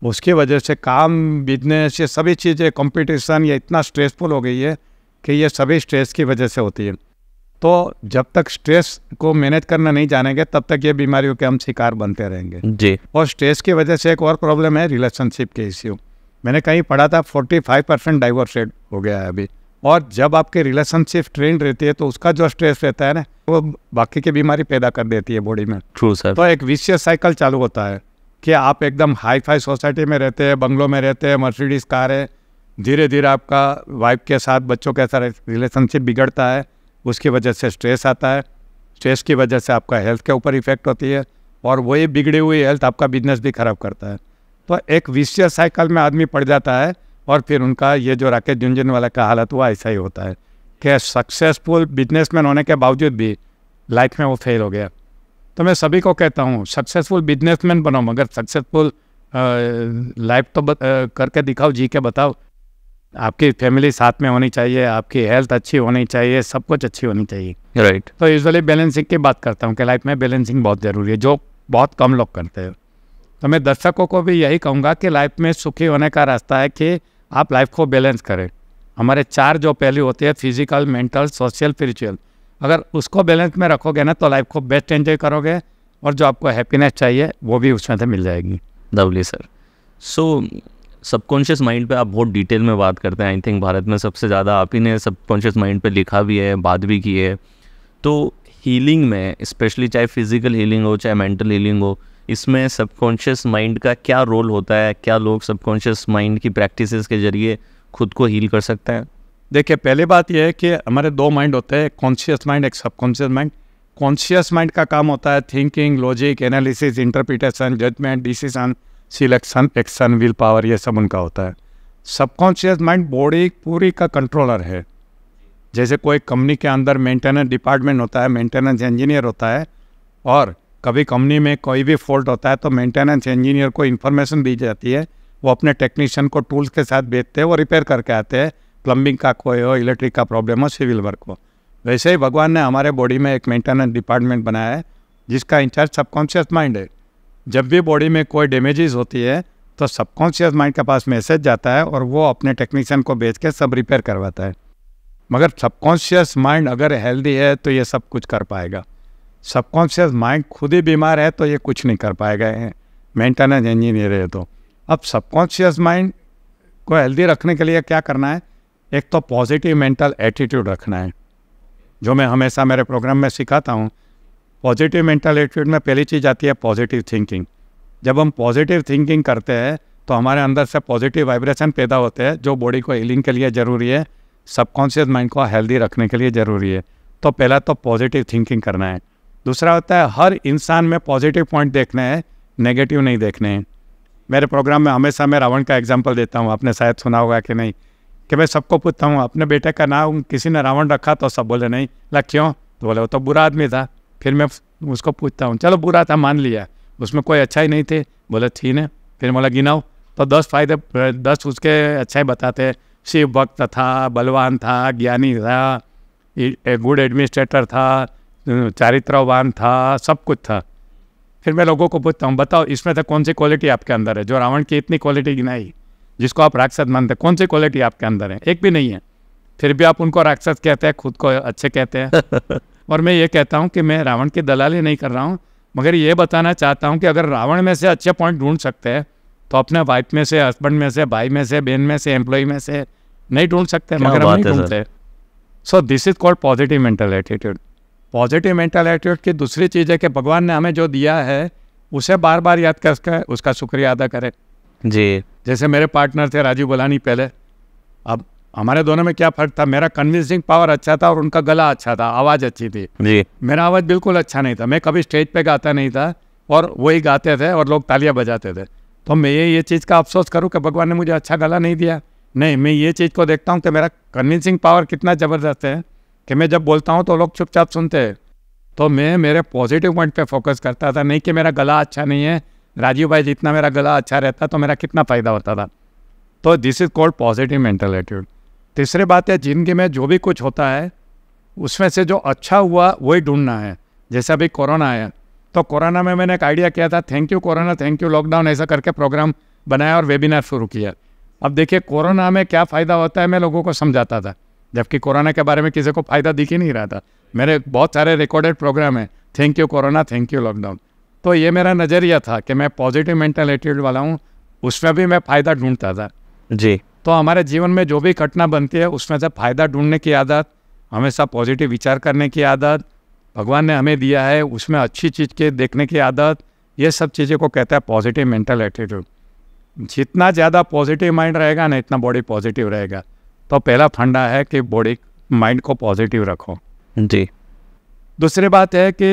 Speaker 1: उसकी वजह से काम बिजनेस ये सभी चीज़ें कंपटीशन ये इतना स्ट्रेसफुल हो गई है कि ये सभी स्ट्रेस की वजह से होती है तो जब तक स्ट्रेस को मैनेज करना नहीं जानेंगे तब तक ये बीमारियों के हम शिकार बनते रहेंगे जी और स्ट्रेस की वजह से एक और प्रॉब्लम है रिलेशनशिप के इश्यू मैंने कहीं पढ़ा था 45 परसेंट डाइवोर्स रेट हो गया है अभी और जब आपके रिलेशनशिप ट्रेंड रहती है तो उसका जो स्ट्रेस रहता है ना वो बाकी की बीमारी पैदा कर देती है बॉडी में ट्रू सर तो एक विशेष साइकिल चालू होता है कि आप एकदम हाई फाई सोसाइटी में रहते हैं बंगलों में रहते हैं मर्सिडीज़ कार है धीरे धीरे आपका वाइफ के साथ बच्चों के साथ रिलेशनशिप बिगड़ता है उसकी वजह से स्ट्रेस आता है स्ट्रेस की वजह से आपका हेल्थ के ऊपर इफेक्ट होती है और वही बिगड़ी हुई हेल्थ आपका बिजनेस भी ख़राब करता है तो एक विश्व साइकिल में आदमी पड़ जाता है और फिर उनका ये जो राकेश झुंझुन वाला का हालत हुआ ऐसा ही होता है कि सक्सेसफुल बिजनेसमैन होने के बावजूद भी लाइफ में वो फेल हो गया तो मैं सभी को कहता हूँ सक्सेसफुल बिजनेसमैन बनो मगर सक्सेसफुल लाइफ तो बत, आ, करके दिखाओ जी के बताओ आपकी फैमिली साथ में होनी चाहिए आपकी हेल्थ अच्छी होनी चाहिए सब कुछ अच्छी होनी चाहिए राइट right. तो यूजली बैलेंसिंग की बात करता हूँ कि लाइफ में बैलेंसिंग बहुत ज़रूरी है जो बहुत कम लोग करते हैं तो मैं दर्शकों को भी यही कहूँगा कि लाइफ में सुखी होने का रास्ता है कि आप लाइफ को बैलेंस करें हमारे चार जो पहलू होते हैं फिजिकल मेंटल सोशल स्पिरिचुअल अगर उसको बैलेंस में रखोगे ना तो लाइफ को बेस्ट एंजॉय करोगे और जो आपको हैप्पीनेस चाहिए
Speaker 2: वो भी उसमें से मिल जाएगी lovely sir so subconscious mind पे आप बहुत डिटेल में बात करते हैं आई थिंक भारत में सबसे ज़्यादा आप ही ने सबकॉन्शियस माइंड पे लिखा भी है बात भी की है तो हीलिंग में स्पेशली चाहे फिज़िकल हीलिंग हो चाहे मेंटल हीलिंग हो इसमें सबकॉन्शियस माइंड का क्या रोल होता है
Speaker 1: क्या लोग सबकॉन्शियस माइंड की प्रैक्टिसेस के जरिए खुद को हील कर सकते हैं देखिए पहली बात यह है कि हमारे दो माइंड होते हैं कॉन्शियस माइंड एक सबकॉन्शियस माइंड कॉन्शियस माइंड का काम होता है thinking logic analysis interpretation judgement decision selection action will power ये सब उनका होता है सबकॉन्शियस माइंड बॉडी पूरी का कंट्रोलर है जैसे कोई कंपनी के अंदर मेंटेनेंस डिपार्टमेंट होता है मेंटेनेंस इंजीनियर होता है और कभी कंपनी में कोई भी फॉल्ट होता है तो मेंटेनेंस इंजीनियर को इन्फॉर्मेशन दी जाती है वो अपने टेक्नीशियन को टूल्स के साथ भेजते हैं वो रिपेयर करके आते हैं प्लम्बिंग का कोई हो इलेक्ट्रिक का प्रॉब्लम हो सिविल वर्क हो वैसे ही भगवान ने हमारे बॉडी में एक मेंटेनेंस डिपार्टमेंट बनाया है जिसका इंचार्ज सबकॉन्शियस माइंड है जब भी बॉडी में कोई डैमेजेस होती है तो सबकॉन्शियस माइंड के पास मैसेज जाता है और वो अपने टेक्नीशियन को भेज के सब रिपेयर करवाता है मगर सबकॉन्शियस माइंड अगर हेल्दी है तो ये सब कुछ कर पाएगा सबकॉन्शियस माइंड खुद ही बीमार है तो ये कुछ नहीं कर पाए गए हैं मेंटेनेंस इंजीनियर है तो अब सबकॉन्शियस माइंड को हेल्दी रखने के लिए क्या करना है एक तो पॉजिटिव मेंटल एटीट्यूड रखना है जो मैं हमेशा मेरे प्रोग्राम में सिखाता हूँ पॉजिटिव मेंटल एटीट्यूड में पहली चीज़ आती है पॉजिटिव थिंकिंग जब हम पॉजिटिव थिंकिंग करते हैं तो हमारे अंदर से पॉजिटिव वाइब्रेशन पैदा होते हैं जो बॉडी को हीलिंग के लिए ज़रूरी है सबकॉन्शियस माइंड को हेल्दी रखने के लिए ज़रूरी है तो पहला तो पॉजिटिव थिंकिंग करना है दूसरा होता है हर इंसान में पॉजिटिव पॉइंट देखने हैं नेगेटिव नहीं देखने हैं मेरे प्रोग्राम में हमेशा मैं रावण का एग्जाम्पल देता हूँ आपने शायद सुना होगा कि नहीं कि मैं सबको पूछता हूँ अपने बेटे का नाम किसी ने रावण रखा तो सब बोले नहीं ला क्यों तो बोले वो तो बुरा आदमी था फिर मैं उसको पूछता हूँ चलो बुरा था मान लिया उसमें कोई अच्छा ही नहीं थे बोले ठीक है फिर बोला गिनाओ तो दस फायदे दस उसके अच्छाई बताते शिव भक्त था बलवान था ज्ञानी था ए गुड एडमिनिस्ट्रेटर था चारित्रवान था सब कुछ था फिर मैं लोगों को पूछता हूँ बताओ इसमें से कौन सी क्वालिटी आपके अंदर है जो रावण की इतनी क्वालिटी गिनाई जिसको आप राक्षस मानते कौन सी क्वालिटी आपके अंदर है एक भी नहीं है फिर भी आप उनको राक्षस कहते हैं खुद को अच्छे कहते हैं और मैं ये कहता हूँ कि मैं रावण की दलाली नहीं कर रहा हूँ मगर ये बताना चाहता हूँ कि अगर रावण में से अच्छे पॉइंट ढूंढ सकते हैं तो अपने वाइफ में से हस्बैंड में से भाई में से बहन में से एम्प्लॉय में से नहीं ढूंढ सकते मगर हम नहीं ढूंढते so this is called positive mental attitude positive mental attitude की दूसरी चीज़ है कि भगवान ने हमें जो दिया है उसे बार बार याद कर उसका, शुक्रिया अदा करें जी जैसे मेरे पार्टनर थे राजीव बोलानी पहले अब हमारे दोनों में क्या फर्क था मेरा कन्विंसिंग पावर अच्छा था और उनका गला अच्छा था आवाज़ अच्छी थी जी मेरा आवाज़ बिल्कुल अच्छा नहीं था मैं कभी स्टेज पे गाता नहीं था और वही गाते थे और लोग तालियां बजाते थे तो मैं ये ये चीज़ का अफसोस करूँ कि भगवान ने मुझे अच्छा गला नहीं दिया नहीं मैं ये चीज़ को देखता हूँ कि मेरा कन्विंसिंग पावर कितना ज़बरदस्त है कि मैं जब बोलता हूँ तो लोग चुपचाप सुनते हैं तो मैं मेरे पॉजिटिव पॉइंट पे फोकस करता था नहीं कि मेरा गला अच्छा नहीं है राजीव भाई जितना मेरा गला अच्छा रहता तो मेरा कितना फ़ायदा होता था तो this is called positive mental attitude तीसरी बात है जिंदगी में जो भी कुछ होता है उसमें से जो अच्छा हुआ वही ढूंढना है जैसे अभी कोरोना आया तो कोरोना में मैंने एक आइडिया किया था thank you corona thank you lockdown ऐसा करके प्रोग्राम बनाया और वेबिनार शुरू किया अब देखिए कोरोना में क्या फ़ायदा होता है मैं लोगों को समझाता था जबकि कोरोना के बारे में किसी को फ़ायदा दिख ही नहीं रहा था मेरे बहुत सारे रिकॉर्डेड प्रोग्राम हैं thank you corona thank you lockdown तो ये मेरा नज़रिया था कि मैं पॉजिटिव मेंटल एटीट्यूड वाला हूँ उसमें भी मैं फ़ायदा ढूंढता था जी तो हमारे जीवन में जो भी घटना बनती है उसमें से फ़ायदा ढूंढने की आदत हमेशा पॉजिटिव विचार करने की आदत भगवान ने हमें दिया है उसमें अच्छी चीज़ के देखने की आदत ये सब चीज़ें को कहता है पॉजिटिव मेंटल एटीट्यूड जितना ज़्यादा पॉजिटिव माइंड रहेगा ना इतना बॉडी पॉजिटिव रहेगा तो पहला फंडा है कि बॉडी माइंड को पॉजिटिव रखो जी दूसरी बात है कि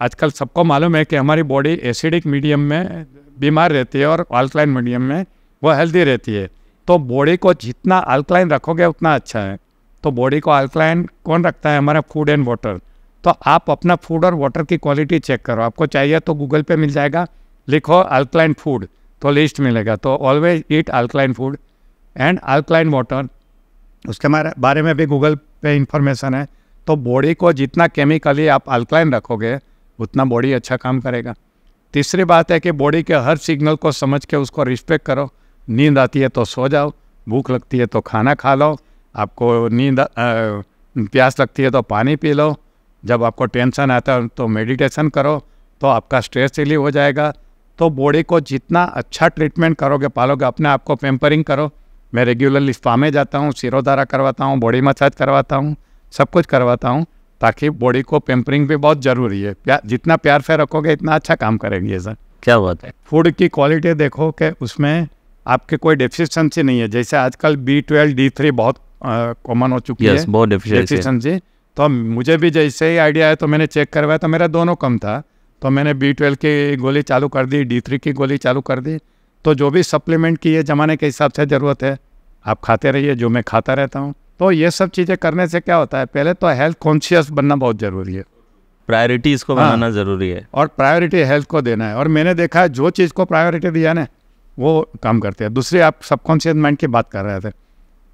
Speaker 1: आजकल सबको मालूम है कि हमारी बॉडी एसिडिक मीडियम में बीमार रहती है और अल्कलाइन मीडियम में वो हेल्दी रहती है तो बॉडी को जितना अल्कलाइन रखोगे उतना अच्छा है तो बॉडी को अल्कलाइन कौन रखता है हमारा फूड एंड वाटर तो आप अपना फूड और वाटर की क्वालिटी चेक करो आपको चाहिए तो गूगल पे मिल जाएगा लिखो अल्कलाइन फूड तो लिस्ट मिलेगा तो always eat alkaline food and alkaline water उसके बारे में भी गूगल पे इंफॉर्मेशन है तो बॉडी को जितना केमिकली आप अल्कलाइन रखोगे उतना बॉडी अच्छा काम करेगा तीसरी बात है कि बॉडी के हर सिग्नल को समझ के उसको रिस्पेक्ट करो नींद आती है तो सो जाओ भूख लगती है तो खाना खा लो आपको नींद प्यास लगती है तो पानी पी लो जब आपको टेंशन आता है तो मेडिटेशन करो तो आपका स्ट्रेस रिलीव हो जाएगा तो बॉडी को जितना अच्छा ट्रीटमेंट करोगे पालोगे अपने आप को पेम्परिंग करो मैं रेगुलरली स्पा में जाता हूँ सिरोधारा करवाता हूँ बॉडी मसाज करवाता हूँ सब कुछ करवाता हूँ ताकि बॉडी को पेम्परिंग भी बहुत ज़रूरी है प्या, जितना प्यार फेर रखोगे इतना अच्छा काम करेंगे सर क्या बात है फूड की क्वालिटी देखो कि उसमें आपके कोई डेफिशिएंसी नहीं है जैसे आजकल बी ट्वेल्व डी थ्री बहुत कॉमन हो चुकी yes, है बहुत डेफिशिएंसी तो मुझे भी जैसे ही आइडिया है तो मैंने चेक करवाया तो मेरा दोनों कम था तो मैंने बी ट्वेल्व की गोली चालू कर दी डी थ्री की गोली चालू कर दी तो जो भी सप्लीमेंट की ये ज़माने के हिसाब से ज़रूरत है आप खाते रहिए जो मैं खाता रहता हूँ तो ये सब चीज़ें करने से क्या होता है पहले तो हेल्थ कॉन्शियस बनना बहुत ज़रूरी है प्रायोरिटी इसको हाँ, ज़रूरी है और प्रायोरिटी हेल्थ को देना है और मैंने देखा है जो चीज़ को प्रायोरिटी दिया ना वो काम करते हैं दूसरी आप सबकॉन्शियस माइंड की बात कर रहे थे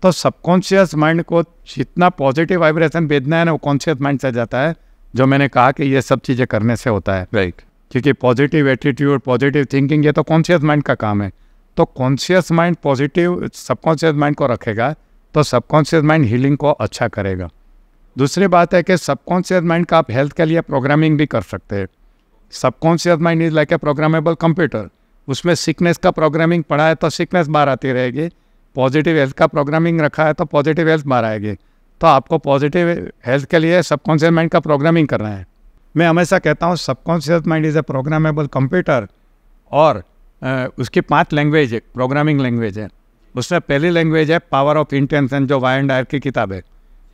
Speaker 1: तो सबकॉन्शियस माइंड को जितना पॉजिटिव वाइब्रेशन भेजना है ना वो कॉन्शियस माइंड से जाता है जो मैंने कहा कि ये सब चीज़ें करने से होता है राइट right. क्योंकि पॉजिटिव एटीट्यूड पॉजिटिव थिंकिंग ये तो कॉन्शियस माइंड का काम है तो conscious mind positive subconscious mind को रखेगा तो सबकॉन्शियस माइंड हीलिंग को अच्छा करेगा दूसरी बात है कि सबकॉन्शियस माइंड का आप हेल्थ के लिए प्रोग्रामिंग भी कर सकते हैं subconscious mind is like a programmable computer उसमें सिकनेस का प्रोग्रामिंग पढ़ा है तो सिकनेस बाहर आती रहेगी पॉजिटिव हेल्थ का प्रोग्रामिंग रखा है तो पॉजिटिव हेल्थ बाहर आएगी तो आपको पॉजिटिव हेल्थ के लिए सबकॉन्शियस माइंड का प्रोग्रामिंग करना है मैं हमेशा कहता हूँ subconscious mind is a programmable computer और उसकी पांच लैंग्वेज है प्रोग्रामिंग लैंग्वेज है उसमें पहली लैंग्वेज है पावर ऑफ इंटेंशन जो वाई एंड आयर की किताब है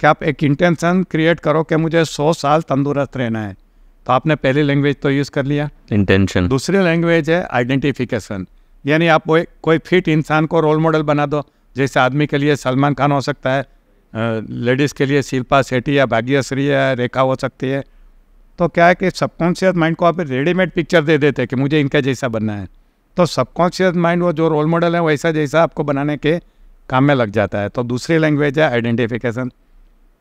Speaker 1: कि आप एक इंटेंशन क्रिएट करो कि मुझे सौ साल तंदुरुस्त रहना है तो आपने पहली लैंग्वेज तो यूज़ कर लिया इंटेंशन दूसरी लैंग्वेज है आइडेंटिफिकेशन यानी आप कोई कोई फिट इंसान को रोल मॉडल बना दो जैसे आदमी के लिए सलमान खान हो सकता है लेडीज़ के लिए शिल्पा शेट्टी या भाग्यश्री या रेखा हो सकती है तो क्या है कि सबकॉन्शियस माइंड को आप रेडीमेड पिक्चर दे देते हैं कि मुझे इनका जैसा बनना है तो सबकॉन्शियस माइंड वो जो रोल मॉडल है वैसा जैसा आपको बनाने के काम में लग जाता है तो दूसरी लैंग्वेज है आइडेंटिफिकेशन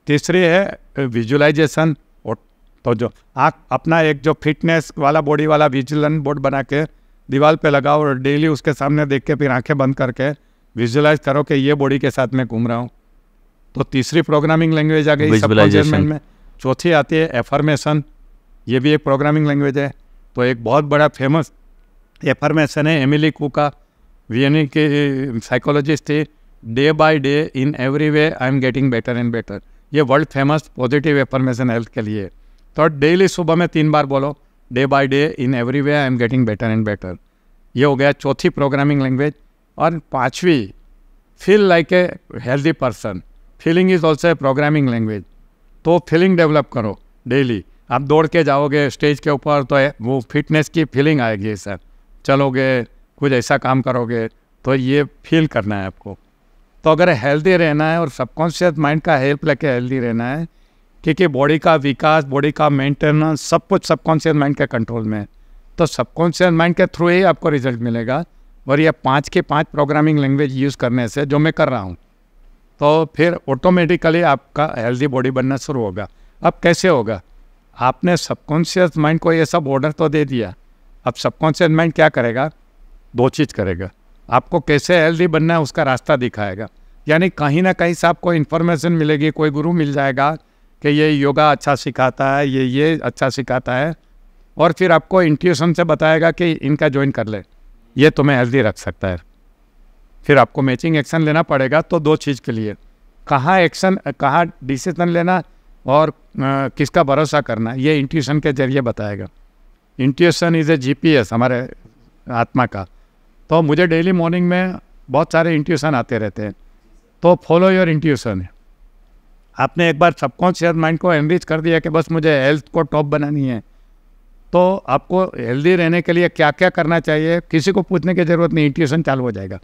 Speaker 1: तीसरी है विजुलाइजेशन और तो जो आप अपना एक जो फिटनेस वाला बॉडी वाला विजुअलन बोर्ड बना के दीवार पे लगाओ और डेली उसके सामने देख के फिर आंखें बंद करके विजुलाइज करो कि ये बॉडी के साथ मैं घूम रहा हूँ तो तीसरी प्रोग्रामिंग लैंग्वेज आ गई सब में चौथी आती है एफर्मेशन ये भी एक प्रोग्रामिंग लैंग्वेज है तो एक बहुत बड़ा फेमस एफर्मेशन है एमिली कू का वी e के साइकोलॉजिस्ट थे day by day in every way I am getting better and better ये world famous positive affirmation health के लिए तो डेली सुबह में तीन बार बोलो day by day in every way I am getting better and better ये हो गया चौथी प्रोग्रामिंग लैंग्वेज और पाँचवीं feel like a healthy person feeling is also a programming language तो फीलिंग डेवलप करो डेली आप दौड़ के जाओगे स्टेज के ऊपर तो वो फिटनेस की फीलिंग आएगी सर चलोगे कुछ ऐसा काम करोगे तो ये फील करना है आपको तो अगर हेल्दी रहना है और सबकॉन्शियस माइंड का हेल्प लेके हेल्दी रहना है क्योंकि बॉडी का विकास बॉडी का मेंटेनेंस सब कुछ सबकॉन्शियस माइंड के कंट्रोल में है तो सबकॉन्शियस माइंड के थ्रू ही आपको रिजल्ट मिलेगा और ये पाँच के पाँच प्रोग्रामिंग लैंग्वेज यूज़ करने से जो मैं कर रहा हूँ तो फिर ऑटोमेटिकली आपका हेल्दी बॉडी बनना शुरू होगा अब कैसे होगा आपने सबकॉन्शियस माइंड को ये सब ऑर्डर तो दे दिया अब सबकॉन्शियस माइंड क्या करेगा दो चीज़ करेगा आपको कैसे हेल्दी बनना है उसका रास्ता दिखाएगा यानी कहीं ना कहीं से आपको इन्फॉर्मेशन मिलेगी कोई गुरु मिल जाएगा कि ये योगा अच्छा सिखाता है ये ये अच्छा सिखाता है और फिर आपको इंट्यूशन से बताएगा कि इनका ज्वाइन कर ले ये तुम्हें हेल्दी रख सकता है फिर आपको मैचिंग एक्शन लेना पड़ेगा तो दो चीज़ के लिए कहाँ एक्शन कहाँ डिसीजन लेना और किसका भरोसा करना ये इंट्यूशन के जरिए बताएगा इंट्यूशन इज़ ए जीपीएस हमारे आत्मा का तो मुझे डेली मॉर्निंग में बहुत सारे इंट्यूशन आते रहते हैं तो फॉलो योर इंट्यूशन आपने एक बार सबकॉन्शियस माइंड को एनरिच कर दिया कि बस मुझे हेल्थ को टॉप बनानी है तो आपको हेल्दी रहने के लिए क्या क्या करना चाहिए किसी को पूछने की ज़रूरत नहीं इंट्यूशन चालू हो जाएगा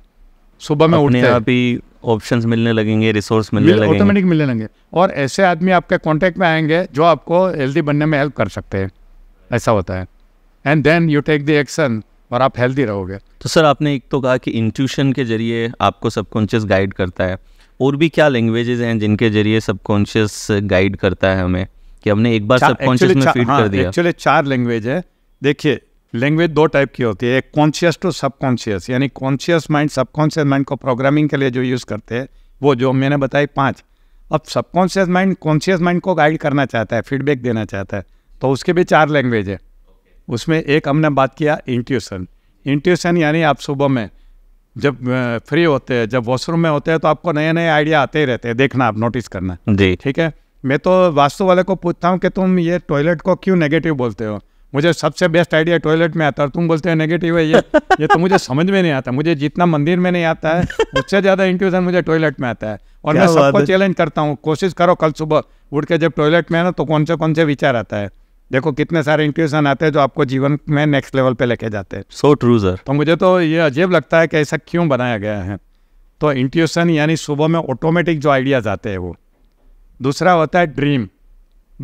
Speaker 1: सुबह में उठने आप
Speaker 2: ही ऑप्शन मिलने लगेंगे रिसोर्स मिलने लगेंगे ऑटोमेटिक
Speaker 1: मिलने लगेंगे और ऐसे आदमी आपके कॉन्टेक्ट में आएंगे जो आपको हेल्दी बनने में हेल्प कर सकते हैं ऐसा होता है and then you take the action और आप हेल्दी रहोगे तो सर आपने एक तो कहा कि
Speaker 2: इंट्यूशन के जरिए आपको सबकॉन्शियस गाइड करता है और भी क्या लैंग्वेजेस हैं जिनके जरिए सबकॉन्शियस गाइड करता है हमें कि हमने एक बार सबकॉन्शियस में फीड कर हाँ, दिया एक्चुअली
Speaker 1: चार लैंग्वेज है देखिए लैंग्वेज दो टाइप की होती है एक कॉन्शियस टू सबकॉन्शियस यानी कॉन्शियस माइंड सबकॉन्शियस माइंड को प्रोग्रामिंग के लिए जो यूज़ करते हैं वो जो मैंने बताई पाँच अब सबकॉन्शियस माइंड कॉन्शियस माइंड को गाइड करना चाहता है फीडबैक देना चाहता है तो उसके भी चार लैंग्वेज है उसमें एक हमने बात किया इंट्यूशन इंट्यूशन यानी आप सुबह में जब फ्री होते हैं जब वॉशरूम में होते हैं तो आपको नए नए आइडिया आते ही रहते हैं देखना आप नोटिस करना जी ठीक है मैं तो वास्तु वाले को पूछता हूँ कि तुम ये टॉयलेट को क्यों नेगेटिव बोलते हो मुझे सबसे बेस्ट आइडिया टॉयलेट में आता है और तुम बोलते हो नेगेटिव है ये ये तो मुझे समझ में नहीं आता मुझे जितना मंदिर में नहीं आता है उससे ज़्यादा इंट्यूशन मुझे टॉयलेट में आता है और मैं सबको चैलेंज करता हूँ कोशिश करो कल सुबह उठ के जब टॉयलेट में है ना तो कौन से कौन से विचार आता है देखो कितने सारे इंट्यूशन आते हैं जो आपको जीवन में नेक्स्ट लेवल पे लेके जाते हैं सो ट्रू सर तो मुझे तो ये अजीब लगता है कि ऐसा क्यों बनाया गया है तो इंट्यूशन यानी सुबह में ऑटोमेटिक जो आइडियाज़ आते हैं वो दूसरा होता है ड्रीम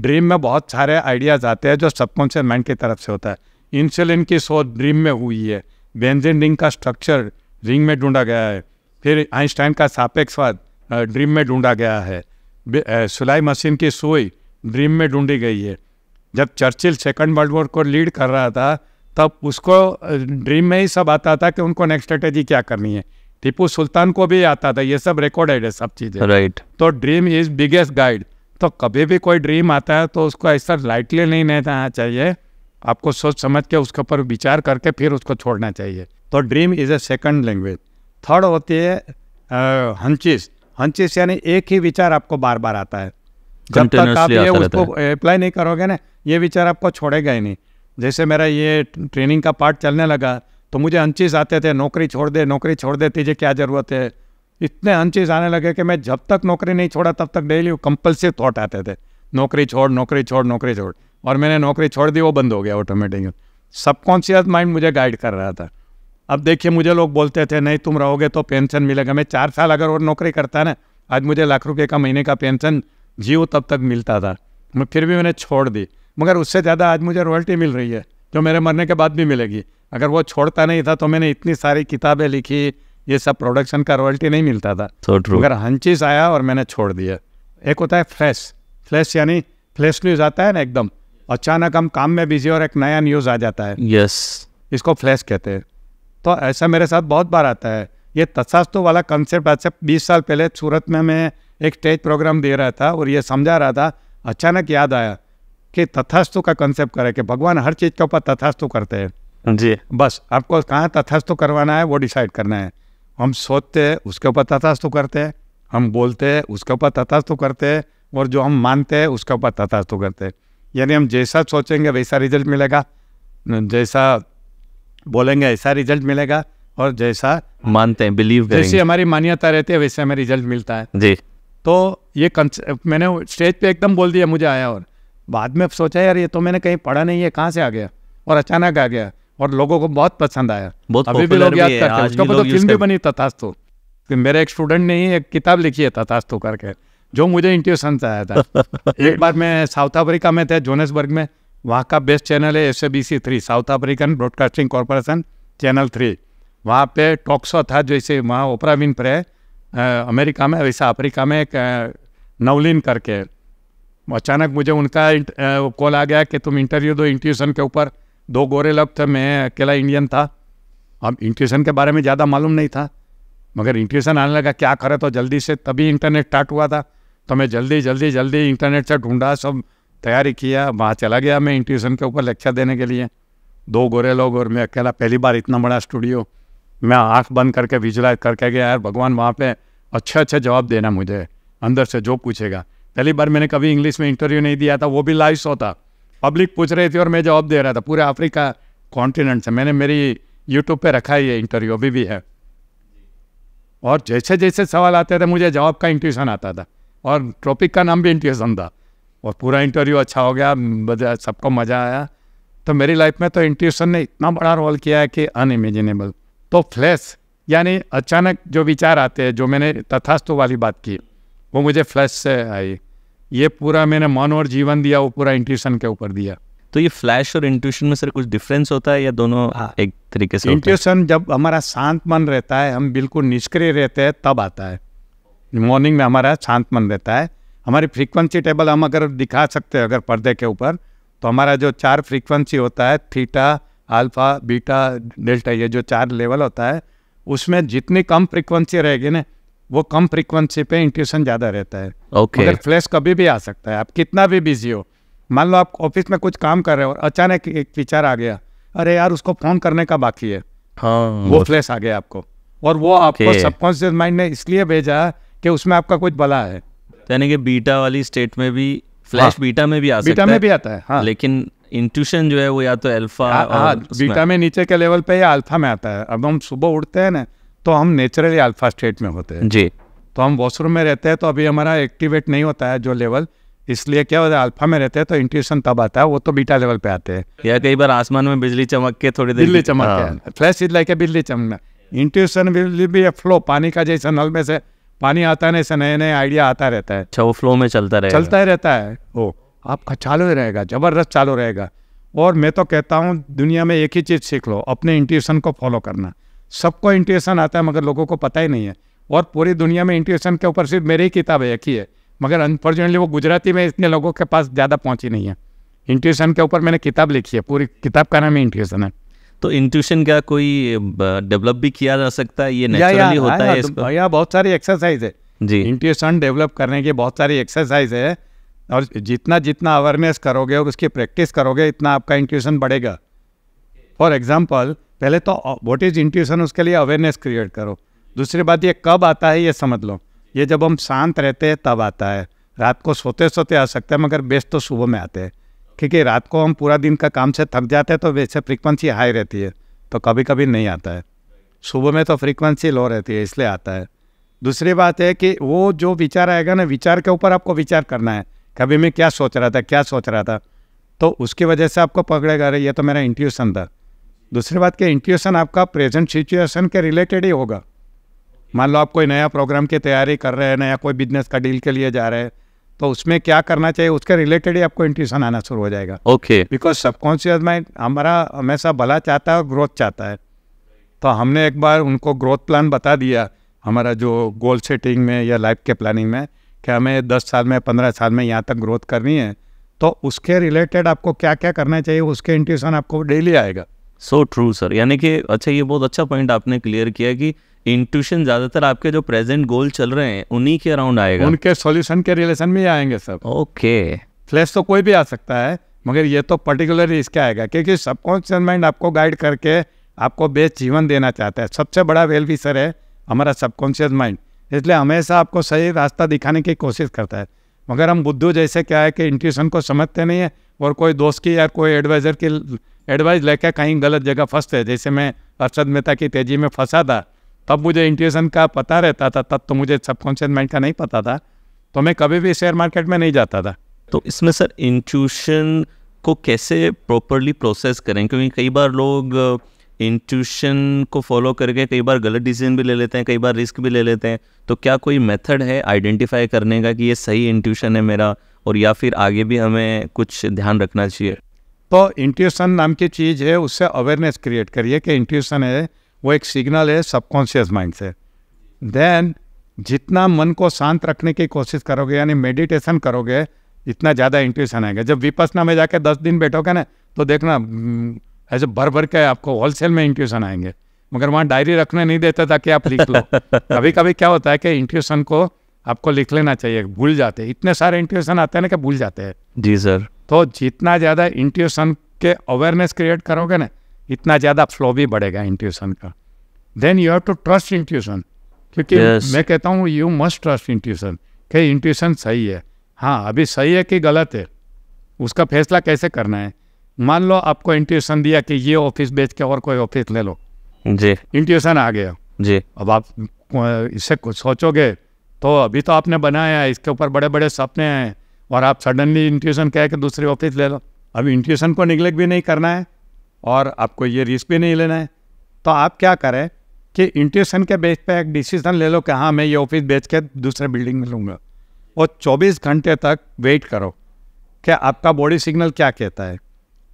Speaker 1: ड्रीम में बहुत सारे आइडियाज़ आते हैं जो सबकॉन्शियस माइंड की तरफ से होता है इंसुलिन की शोध ड्रीम में हुई है बेंजिन रिंग का स्ट्रक्चर रिंग में ढूंढा गया है फिर आइंस्टाइन का सापेक्षवाद ड्रीम में ढूंढा गया है सिलाई मशीन की सुई ड्रीम में ढूंढी गई है जब चर्चिल सेकेंड वर्ल्ड वॉर को लीड कर रहा था तब उसको ड्रीम में ही सब आता था कि उनको नेक्स्ट स्ट्रेटेजी क्या करनी है टीपू सुल्तान को भी आता था ये सब रिकॉर्डेड है सब चीज़ें राइट right. तो ड्रीम इज़ बिगेस्ट गाइड तो कभी भी कोई ड्रीम आता है तो उसको ऐसा लाइटली नहीं लेना चाहिए आपको सोच समझ के उसके ऊपर विचार करके फिर उसको छोड़ना चाहिए तो dream is a second language third होती है हंचिस हंचिस यानी एक ही विचार आपको बार बार आता है जब तक आप ये उसको अप्लाई नहीं करोगे ना ये विचार आपको छोड़ेगा ही नहीं जैसे मेरा ये ट्रेनिंग का पार्ट चलने लगा तो मुझे हंचिस आते थे नौकरी छोड़ दे नौकरी छोड़ दे तुझे क्या ज़रूरत है इतने अंचेज आने लगे कि मैं जब तक नौकरी नहीं छोड़ा तब तक डेली कंपल्सिव थॉट आते थे नौकरी छोड़ नौकरी छोड़ नौकरी छोड़ और मैंने नौकरी छोड़ दी वो बंद हो गया ऑटोमेटिक सबकॉन्शियस माइंड मुझे गाइड कर रहा था अब देखिए मुझे लोग बोलते थे नहीं तुम रहोगे तो पेंशन मिलेगा मैं चार साल अगर और नौकरी करता ना आज मुझे लाख रुपये का महीने का पेंशन जीव तब तक मिलता था मैं फिर भी मैंने छोड़ दी मगर उससे ज़्यादा आज मुझे रॉयल्टी मिल रही है जो मेरे मरने के बाद भी मिलेगी अगर वो छोड़ता नहीं था तो मैंने इतनी सारी किताबें लिखी ये सब प्रोडक्शन का रॉयल्टी नहीं मिलता था so true. मगर हंचिस आया और मैंने छोड़ दिया एक होता है फ्लैश फ्लैश यानी फ्लैश न्यूज आता है ना एकदम अचानक हम काम में बिजी और एक नया न्यूज आ जाता है यस yes. इसको फ्लैश कहते हैं तो ऐसा मेरे साथ बहुत बार आता है ये तत्सास्तु वाला कंसेप्ट आज से बीस साल पहले सूरत में मैं एक स्टेज प्रोग्राम दे रहा था और ये समझा रहा था अचानक याद आया कि तथास्तु का कंसेप्ट करे कि भगवान हर चीज़ के ऊपर तथास्तु करते हैं जी बस आपको कहाँ तथास्तु करवाना है वो डिसाइड करना है हम सोचते हैं उसके ऊपर तो करते हैं हम बोलते हैं उसके ऊपर तो करते हैं और जो हम मानते हैं उसके ऊपर तो करते हैं यानी हम जैसा सोचेंगे वैसा रिजल्ट मिलेगा जैसा बोलेंगे ऐसा रिजल्ट मिलेगा और जैसा मानते हैं बिलीव जैसे हमारी मान्यता रहती है वैसे हमें रिजल्ट मिलता है जी तो ये मैंने स्टेज पे एकदम बोल दिया मुझे आया और बाद में सोचा यार ये तो मैंने कहीं पढ़ा नहीं है कहाँ से आ गया और अचानक आ गया और लोगों को बहुत पसंद आया बहुत अभी भी लोग याद करते हैं उसका मतलब फिल्म भी बनी तथास्तु मेरे एक स्टूडेंट ने ही एक किताब लिखी है तथास्तु करके जो मुझे इंट्यूशन से आया था एक बार मैं साउथ अफ्रीका में थे जोनसबर्ग में वहाँ का बेस्ट चैनल है S B C three South African Broadcasting Corporation channel three वहाँ पे टॉक शो था जैसे वहाँ ओपरा विन है अमेरिका में वैसा अफ्रीका में एक नवलिन करके अचानक मुझे उनका कॉल आ गया कि तुम इंटरव्यू दो इंट्यूशन के ऊपर दो गोरे लोग थे मैं अकेला इंडियन था अब इंट्यूशन के बारे में ज़्यादा मालूम नहीं था मगर इंट्यूशन आने लगा क्या करे तो जल्दी से तभी इंटरनेट स्टार्ट हुआ था तो मैं जल्दी जल्दी जल्दी इंटरनेट से ढूंढा सब तैयारी किया वहाँ चला गया मैं इंट्यूशन के ऊपर लेक्चर देने के लिए दो गोरे लोग और मैं अकेला पहली बार इतना बड़ा स्टूडियो मैं आँख बंद करके विजुलाइज करके गया यार भगवान वहाँ पे अच्छे अच्छे जवाब देना मुझे अंदर से जो पूछेगा पहली बार मैंने कभी इंग्लिश में इंटरव्यू नहीं दिया था वो भी लाइव शो था पब्लिक पूछ रही थी और मैं जवाब दे रहा था पूरे अफ्रीका कॉन्टिनेंट से मैंने मेरी यूट्यूब पे रखा ही है इंटरव्यू अभी भी है और जैसे जैसे सवाल आते थे मुझे जवाब का इंट्यूशन आता था और ट्रॉपिक का नाम भी इंट्यूशन था और पूरा इंटरव्यू अच्छा हो गया सबको मज़ा आया तो मेरी लाइफ में तो इंट्यूशन ने इतना बड़ा रोल किया है कि अनइमेजिनेबल तो फ्लैश यानी अचानक जो विचार आते हैं जो मैंने तथास्तु वाली बात की वो मुझे फ्लैश से आई ये पूरा मैंने मन और जीवन दिया वो पूरा इंट्यूशन के ऊपर दिया तो ये फ्लैश और इंट्यूशन में सर कुछ डिफरेंस होता है या दोनों हाँ, एक तरीके से इंट्यूशन जब हमारा शांत मन रहता है हम बिल्कुल निष्क्रिय रहते हैं तब आता है मॉर्निंग में हमारा शांत मन रहता है हमारी फ्रीक्वेंसी टेबल हम अगर दिखा सकते हैं अगर पर्दे के ऊपर तो हमारा जो चार फ्रीक्वेंसी होता है थीटा अल्फा बीटा डेल्टा ये जो चार लेवल होता है उसमें जितनी कम फ्रीक्वेंसी रहेगी ना वो कम फ्रिक्वेंसी पे इंट्यूशन ज़्यादा रहता है ओके okay. फ्लैश कभी भी आ सकता है आप कितना भी बिजी हो मान लो आप ऑफिस में कुछ काम कर रहे हो और अचानक एक विचार आ गया अरे यार उसको फोन करने का बाकी है हाँ वो फ्लैश आ गया आपको और वो आपको सबकॉन्शियस माइंड ने इसलिए भेजा कि उसमें आपका कुछ बला है यानी कि बीटा
Speaker 2: वाली स्टेट में भी फ्लैश हाँ, बीटा में भी आ बीटा में भी आता है हाँ। लेकिन इंट्यूशन जो है वो या
Speaker 1: तो अल्फा हाँ, बीटा हाँ, में नीचे के लेवल पे या अल्फा में आता है अब हम सुबह उठते हैं ना तो हम नेचुरली अल्फा स्टेट में होते हैं जी तो हम वॉशरूम में रहते हैं तो अभी हमारा एक्टिवेट नहीं होता है जो लेवल इसलिए क्या होता है अल्फा में रहते हैं तो इंट्यूशन तब आता है वो तो बीटा लेवल पे आते हैं या कई बार आसमान में बिजली चमक के थोड़ी देर बिजली चमक फ्लैश इज लाइक बिजली चमकना इंट्यूशन बिजली भी फ्लो पानी का जैसे नल में से पानी आता नहीं ऐसे नए नए आइडिया आता रहता है अच्छा वो फ्लो में चलता है चलता ही रहता है वो आपका चालू ही रहेगा जबरदस्त चालू रहेगा और मैं तो कहता हूँ दुनिया में एक ही चीज़ सीख लो अपने इंट्यूशन को फॉलो करना सबको इंट्यूशन आता है मगर लोगों को पता ही नहीं है और पूरी दुनिया में इंट्यूशन के ऊपर सिर्फ मेरी ही किताब है एक ही है मगर अनफॉर्चुनेटली वो गुजराती में इतने लोगों के पास ज़्यादा पहुँची नहीं है इंट्यूशन के ऊपर मैंने किताब लिखी है पूरी किताब का नाम ही इंट्यूशन है तो इंट्यूशन का कोई डेवलप भी किया जा सकता
Speaker 2: है ये नेचुरली होता है तो इसको
Speaker 1: या बहुत सारी एक्सरसाइज है जी इंट्यूशन डेवलप करने की बहुत सारी एक्सरसाइज है और जितना जितना अवेयरनेस करोगे और उसकी प्रैक्टिस करोगे इतना आपका इंट्यूशन बढ़ेगा फॉर एग्जाम्पल पहले तो वॉट इज़ इंट्यूशन उसके लिए अवेयरनेस क्रिएट करो दूसरी बात ये कब आता है ये समझ लो ये जब हम शांत रहते हैं तब आता है रात को सोते सोते आ सकते हैं मगर बेस्ट तो सुबह में आते हैं क्योंकि रात को हम पूरा दिन का काम से थक जाते हैं तो वैसे फ्रीक्वेंसी हाई रहती है तो कभी कभी नहीं आता है सुबह में तो फ्रीक्वेंसी लो रहती है इसलिए आता है दूसरी बात है कि वो जो विचार आएगा ना विचार के ऊपर आपको विचार करना है कभी मैं क्या सोच रहा था क्या सोच रहा था तो उसकी वजह से आपको पकड़ेगा अरे ये तो मेरा इंट्यूशन था दूसरी बात कि इंट्यूशन आपका प्रेजेंट सिचुएशन के रिलेटेड ही होगा मान लो आप कोई नया प्रोग्राम की तैयारी कर रहे हैं नया कोई बिजनेस का डील के लिए जा रहे हैं तो उसमें क्या करना चाहिए उसके रिलेटेड ही आपको इंट्यूशन आना शुरू हो जाएगा ओके बिकॉज सबकॉन्शियस माइंड हमारा हमेशा भला चाहता है और ग्रोथ चाहता है तो हमने एक बार उनको ग्रोथ प्लान बता दिया हमारा जो गोल सेटिंग में या लाइफ के प्लानिंग में कि हमें दस साल में पंद्रह साल में यहाँ तक ग्रोथ करनी है तो उसके रिलेटेड आपको क्या क्या करना चाहिए उसके इंट्यूशन आपको डेली आएगा
Speaker 2: सो ट्रू सर यानी कि अच्छा ये बहुत अच्छा पॉइंट आपने क्लियर किया कि इंट्यूशन ज्यादातर आपके जो प्रेजेंट गोल चल रहे हैं उन्हीं के अराउंड आएगा उनके सॉल्यूशन के रिलेशन में
Speaker 1: आएंगे सर ओके फ्लैश तो कोई भी आ सकता है मगर ये तो पर्टिकुलरली इसका आएगा क्योंकि सबकॉन्शियस माइंड आपको गाइड करके आपको बेस्ट जीवन देना चाहता है सबसे बड़ा सर है हमारा सबकॉन्शियस माइंड इसलिए हमेशा आपको सही रास्ता दिखाने की कोशिश करता है मगर हम बुद्धू जैसे क्या है कि इंट्यूशन को समझते नहीं है और कोई दोस्त की या कोई एडवाइज़र की एडवाइस लेकर कहीं गलत जगह फंसते जैसे मैं अर्षद मेहता की तेज़ी में फंसा था तब मुझे इंट्यूशन का पता रहता था तब तो मुझे सबकॉन्शियस माइंड का नहीं पता था तो मैं कभी भी शेयर मार्केट में नहीं जाता था तो इसमें सर इंट्यूशन को कैसे प्रॉपरली प्रोसेस
Speaker 2: करें क्योंकि कई बार लोग इंट्यूशन को फॉलो करके कई बार गलत डिसीजन भी ले लेते हैं कई बार रिस्क भी ले लेते हैं तो क्या कोई मेथड है आइडेंटिफाई करने का कि ये सही इंट्यूशन है
Speaker 1: मेरा और या फिर आगे भी हमें कुछ ध्यान रखना चाहिए तो इंट्यूशन नाम की चीज़ है उससे अवेयरनेस क्रिएट करिए कि इंट्यूशन है वो एक सिग्नल है सबकॉन्शियस माइंड से देन जितना मन को शांत रखने की कोशिश करोगे यानी मेडिटेशन करोगे इतना ज़्यादा इंट्यूशन आएगा जब विपसना में जाकर दस दिन बैठोगे ना तो देखना ऐसे भर भर के आपको होलसेल में इंट्यूशन आएंगे मगर वहाँ डायरी रखने नहीं देते ताकि आप लिख लो कभी कभी क्या होता है कि इंट्यूशन को आपको लिख लेना चाहिए भूल जाते हैं इतने सारे इंट्यूशन आते हैं ना कि भूल जाते हैं जी सर तो जितना ज़्यादा इंट्यूशन के अवेयरनेस क्रिएट करोगे ना इतना ज़्यादा फ्लो भी बढ़ेगा इंट्यूशन का then you have to trust intuition क्योंकि yes. मैं कहता हूँ यू मस्ट ट्रस्ट इंट्यूशन कि इंट्यूशन सही है हाँ अभी सही है कि गलत है उसका फैसला कैसे करना है मान लो आपको इंट्यूशन दिया कि ये ऑफिस बेच के और कोई ऑफिस ले लो जी इंट्यूशन आ गया जी अब आप इससे कुछ सोचोगे तो अभी तो आपने बनाया है इसके ऊपर बड़े बड़े सपने हैं और आप सडनली इंट्यूशन कह के दूसरी ऑफिस ले लो अब इंट्यूशन को निगलेक्ट भी नहीं करना है और आपको ये रिस्क भी नहीं लेना है तो आप क्या करें कि इंट्यूशन के बेस पे एक डिसीजन ले लो कि हाँ मैं ये ऑफिस बेच के दूसरे बिल्डिंग में लूँगा और 24 घंटे तक वेट करो कि आपका बॉडी सिग्नल क्या कहता है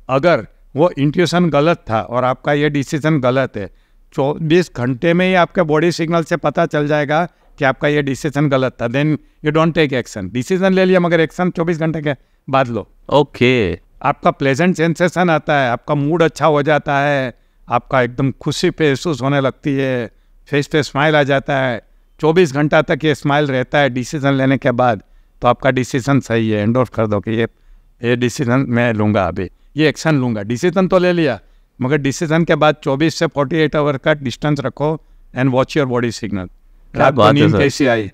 Speaker 1: अगर वो इंट्यूशन गलत था और आपका ये डिसीजन गलत है चौबीस घंटे में ही आपके बॉडी सिग्नल से पता चल जाएगा कि आपका ये डिसीजन गलत था then you don't take action decision ले लिया मगर एक्शन चौबीस घंटे के बाद लो ओके okay. आपका प्लेजेंट सेंसेशन आता है आपका मूड अच्छा हो जाता है आपका एकदम खुशी महसूस होने लगती है फेस पे स्माइल आ जाता है चौबीस घंटा तक ये स्माइल रहता है डिसीजन लेने के बाद तो आपका डिसीजन सही है एंडोर्स कर दो कि ये ये डिसीजन मैं लूँगा अभी ये एक्शन लूँगा डिसीजन तो ले लिया मगर डिसीजन के बाद 24 से 48 आवर का डिस्टेंस रखो and watch your body signal रात को नींद कैसी आई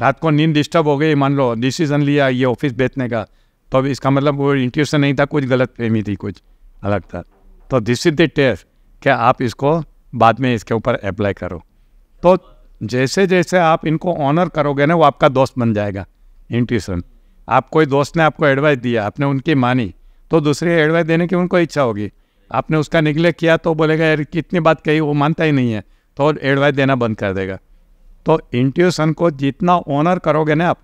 Speaker 1: रात को नींद डिस्टर्ब हो गई मान लो डिसीजन लिया ये ऑफिस बेचने का तो इसका मतलब वो इंट्यूशन नहीं था कुछ गलत फहमी थी कुछ अलग था तो दिस इज द टेस्ट क्या आप इसको बाद में इसके ऊपर अप्लाई करो तो जैसे जैसे आप इनको ऑनर करोगे ना वो आपका दोस्त बन जाएगा इंट्यूशन आप कोई दोस्त ने आपको एडवाइस दिया आपने उनकी मानी तो दूसरी एडवाइस देने की उनको इच्छा होगी आपने उसका निगलेक्ट किया तो बोलेगा यार कितनी बात कही वो मानता ही नहीं है तो एडवाइस देना बंद कर देगा तो इंट्यूशन को जितना ऑनर करोगे ना आप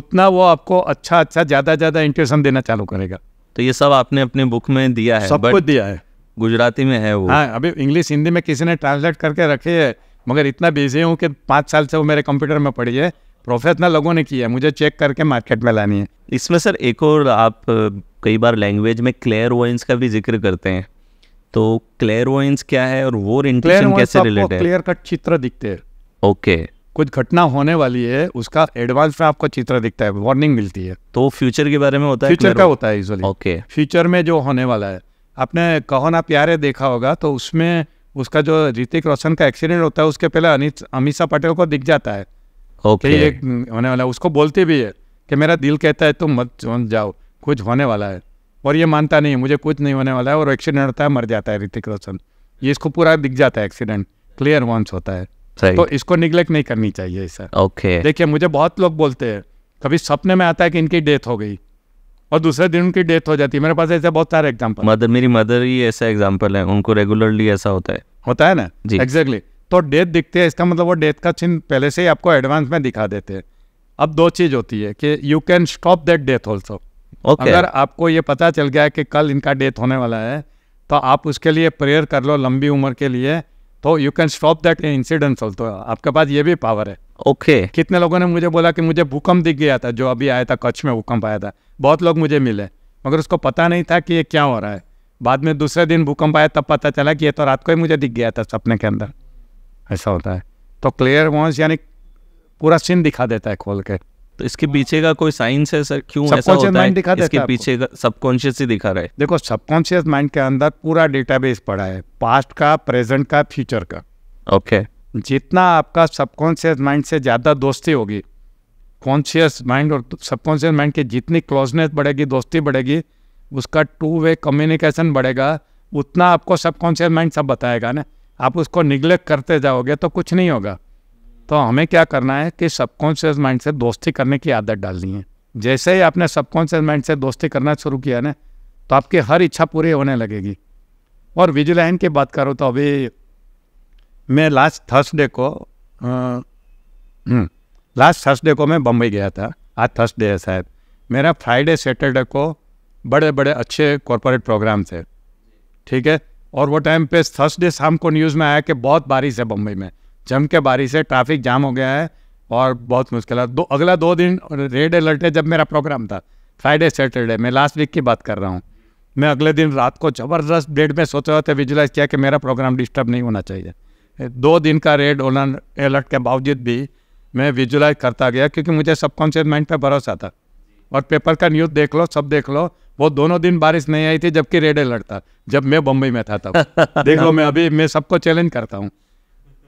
Speaker 1: उतना वो आपको अच्छा अच्छा ज़्यादा ज़्यादा इंट्यूशन देना चालू करेगा तो ये सब आपने अपने बुक में दिया है सब कुछ दिया है गुजराती में है वो हाँ अभी इंग्लिश हिंदी में किसी ने ट्रांसलेट करके रखी है मगर इतना बिजी हूँ कि पाँच साल से वो मेरे कंप्यूटर में पड़ी है प्रोफेशनल लोगों ने की है मुझे चेक करके मार्केट में लानी है इसमें सर एक और आप कई बार लैंग्वेज में क्लेयर वॉइंस का भी जिक्र करते
Speaker 2: हैं तो क्लेयर वॉइंस क्या है और वो इंटेंशन कैसे रिलेटेड है क्लियर
Speaker 1: कट चित्र दिखते हैं ओके कुछ घटना होने वाली है उसका एडवांस में आपको चित्र दिखता है वार्निंग मिलती है तो फ्यूचर के बारे में होता है फ्यूचर का होता है इजली ओके फ्यूचर में जो होने वाला है आपने कहो ना प्यारे देखा होगा तो उसमें उसका जो ऋतिक रोशन का एक्सीडेंट होता है उसके पहले अमित अमीषा पटेल को दिख जाता है ओके okay. होने वाला उसको बोलते भी है कि मेरा दिल कहता है तुम मत जाओ कुछ होने वाला है और ये मानता नहीं मुझे कुछ नहीं होने वाला है और एक्सीडेंट होता है मर जाता है ऋतिक रोशन ये इसको पूरा दिख जाता है एक्सीडेंट क्लियर वॉन्स होता है तो इसको निग्लेक्ट नहीं करनी चाहिए ऐसा ओके देखिये देखिए मुझे बहुत लोग बोलते हैं कभी सपने में आता है कि इनकी डेथ हो गई और दूसरे दिन उनकी डेथ हो जाती है मेरे पास ऐसे बहुत सारे एग्जाम्पल
Speaker 2: मदर मेरी मदर
Speaker 1: ही ऐसा एग्जाम्पल है उनको रेगुलरली ऐसा होता है होता है ना जी एग्जैक्टली exactly. तो डेथ दिखते हैं इसका मतलब वो डेथ का चिन्ह पहले से ही आपको एडवांस में दिखा देते हैं अब दो चीज़ होती है कि you can stop that death also अगर आपको ये पता चल गया है कि कल इनका डेथ होने वाला है तो आप उसके लिए प्रेयर कर लो लंबी उम्र के लिए तो you can stop that incident also आपके पास ये भी पावर है ओके okay. कितने लोगों ने मुझे बोला कि मुझे भूकंप दिख गया था जो अभी आया था कच्छ में भूकंप आया था बहुत लोग मुझे मिले मगर उसको पता नहीं था कि ये क्या हो रहा है बाद में दूसरे दिन भूकंप आया तब पता चला कि ये तो रात को ही मुझे दिख गया था सपने के अंदर ऐसा होता है तो क्लियर वॉन्स यानी पूरा सीन दिखा देता है खोल के तो इसके पीछे का कोई साइंस है सर क्यों ऐसा होता है दिखा इसके पीछे
Speaker 2: का सबकॉन्शियस ही दिखा रहा है
Speaker 1: देखो सबकॉन्शियस माइंड के अंदर पूरा डेटाबेस पड़ा है पास्ट का प्रेजेंट का फ्यूचर का ओके okay. जितना आपका सबकॉन्शियस माइंड से ज़्यादा दोस्ती होगी कॉन्शियस माइंड और सबकॉन्शियस माइंड की जितनी क्लोजनेस बढ़ेगी दोस्ती बढ़ेगी उसका टू वे कम्युनिकेशन बढ़ेगा उतना आपको सबकॉन्शियस माइंड सब बताएगा ना आप उसको निग्लेक्ट करते जाओगे तो कुछ नहीं होगा तो हमें क्या करना है कि सबकॉन्शियस माइंड से दोस्ती करने की आदत डालनी है जैसे ही आपने सबकॉन्शियस माइंड से दोस्ती करना शुरू किया ना तो आपकी हर इच्छा पूरी होने लगेगी और विजुलाइन की बात करूँ तो अभी मैं लास्ट थर्सडे को लास्ट हम्म, थर्सडे को मैं बम्बई गया था आज थर्सडे है शायद मेरा फ्राइडे सैटरडे को बड़े बड़े अच्छे कॉरपोरेट प्रोग्राम थे ठीक है और वो टाइम पे थर्सडे शाम को न्यूज़ में आया कि बहुत बारिश है बम्बई में जम के बारिश है ट्रैफिक जाम हो गया है और बहुत मुश्किल है दो अगला दो दिन रेड अलर्ट है जब मेरा प्रोग्राम था फ्राइडे सैटरडे मैं लास्ट वीक की बात कर रहा हूँ मैं अगले दिन रात को ज़बरदस्त बेड में सोच हुए थे विजुलाइज किया कि मेरा प्रोग्राम डिस्टर्ब नहीं होना चाहिए दो दिन का रेड अलर्ट के बावजूद भी मैं विजुलाइज करता गया क्योंकि मुझे सबकॉन्शियस माइंड पर भरोसा था और पेपर का न्यूज़ देख लो सब देख लो वो दोनों दिन बारिश नहीं आई थी जबकि रेड अलर्ट था जब मैं बम्बई में था तब देख लो मैं अभी मैं सबको चैलेंज करता हूँ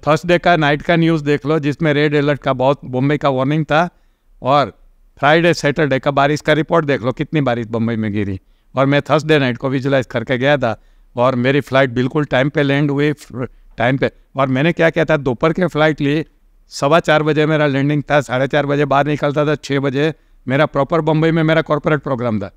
Speaker 1: थर्सडे का नाइट का न्यूज़ देख लो जिसमें रेड अलर्ट का बहुत बम्बई का वार्निंग था और फ्राइडे सैटरडे का बारिश का रिपोर्ट देख लो कितनी बारिश बम्बई में गिरी और मैं थर्सडे नाइट को विजुलाइज करके गया था और मेरी फ़्लाइट बिल्कुल टाइम पे लैंड हुई टाइम पे और मैंने क्या किया था दोपहर के फ्लाइट ली सवा चार बजे मेरा लैंडिंग था साढ़े चार बजे बाहर निकलता था छः बजे मेरा प्रॉपर बम्बई में मेरा कॉरपोरेट प्रोग्राम था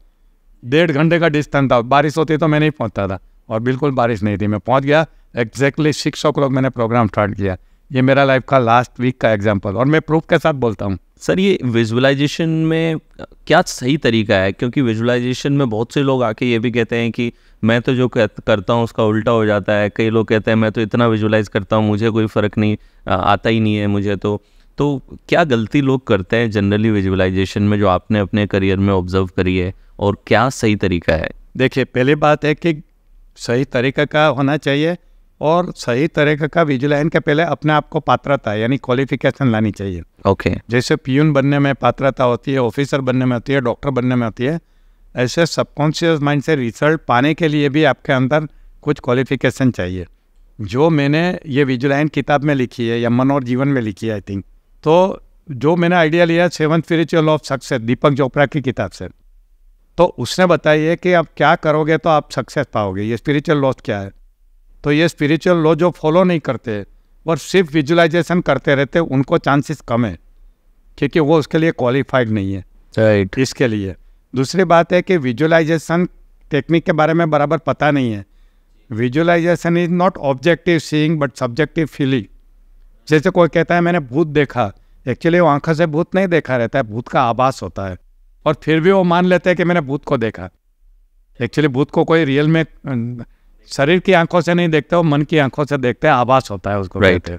Speaker 1: डेढ़ घंटे का डिस्टेंस था बारिश होती तो मैं नहीं पहुँचता था और बिल्कुल बारिश नहीं थी मैं पहुँच गया एग्जैक्टली सिक्स ओ क्लॉक मैंने प्रोग्राम स्टार्ट किया ये मेरा लाइफ का लास्ट वीक का एग्जाम्पल और मैं प्रूफ के साथ बोलता हूँ सर ये विजुअलाइजेशन में
Speaker 2: क्या सही तरीका है क्योंकि विजुअलाइजेशन में बहुत से लोग आके ये भी कहते हैं कि मैं तो जो करता हूँ उसका उल्टा हो जाता है कई लोग कहते हैं मैं तो इतना विजुलाइज़ करता हूँ मुझे कोई फ़र्क नहीं आता ही नहीं है मुझे तो तो क्या गलती लोग करते हैं जनरली विजुअलाइजेशन में जो आपने अपने
Speaker 1: करियर में ऑब्जर्व करी है और क्या सही तरीका है देखिए पहली बात है कि सही तरीका का होना चाहिए और सही तरीके का विजुलाइन के पहले अपने आप को पात्रता यानी क्वालिफिकेशन लानी चाहिए ओके okay. जैसे पीयून बनने में पात्रता होती है ऑफिसर बनने में होती है डॉक्टर बनने में होती है ऐसे सबकॉन्शियस माइंड से रिजल्ट पाने के लिए भी आपके अंदर कुछ क्वालिफिकेशन चाहिए जो मैंने ये विजुलाइन किताब में लिखी है या मन और जीवन में लिखी है आई थिंक तो जो मैंने आइडिया लिया seven spiritual of success Deepak Chopra की किताब से तो उसने बताया है कि आप क्या करोगे तो आप सक्सेस पाओगे ये स्पिरिचुअल लॉ क्या है तो ये स्पिरिचुअल लॉ जो फॉलो नहीं करते और सिर्फ विजुलाइजेशन करते रहते उनको चांसेस कम है क्योंकि वो उसके लिए क्वालिफाइड नहीं है राइट right. इसके लिए दूसरी बात है कि विजुअलाइजेशन टेक्निक के बारे में बराबर पता नहीं है visualisation is not objective seeing but subjective feeling जैसे कोई कहता है मैंने भूत देखा एक्चुअली वो आंखों से भूत नहीं देखा रहता है भूत का आभास होता है और फिर भी वो मान लेते हैं कि मैंने भूत को देखा एक्चुअली भूत को कोई रियल में अं, शरीर की आंखों से नहीं देखते वो मन की आंखों से देखते हैं आभास होता है उसको right.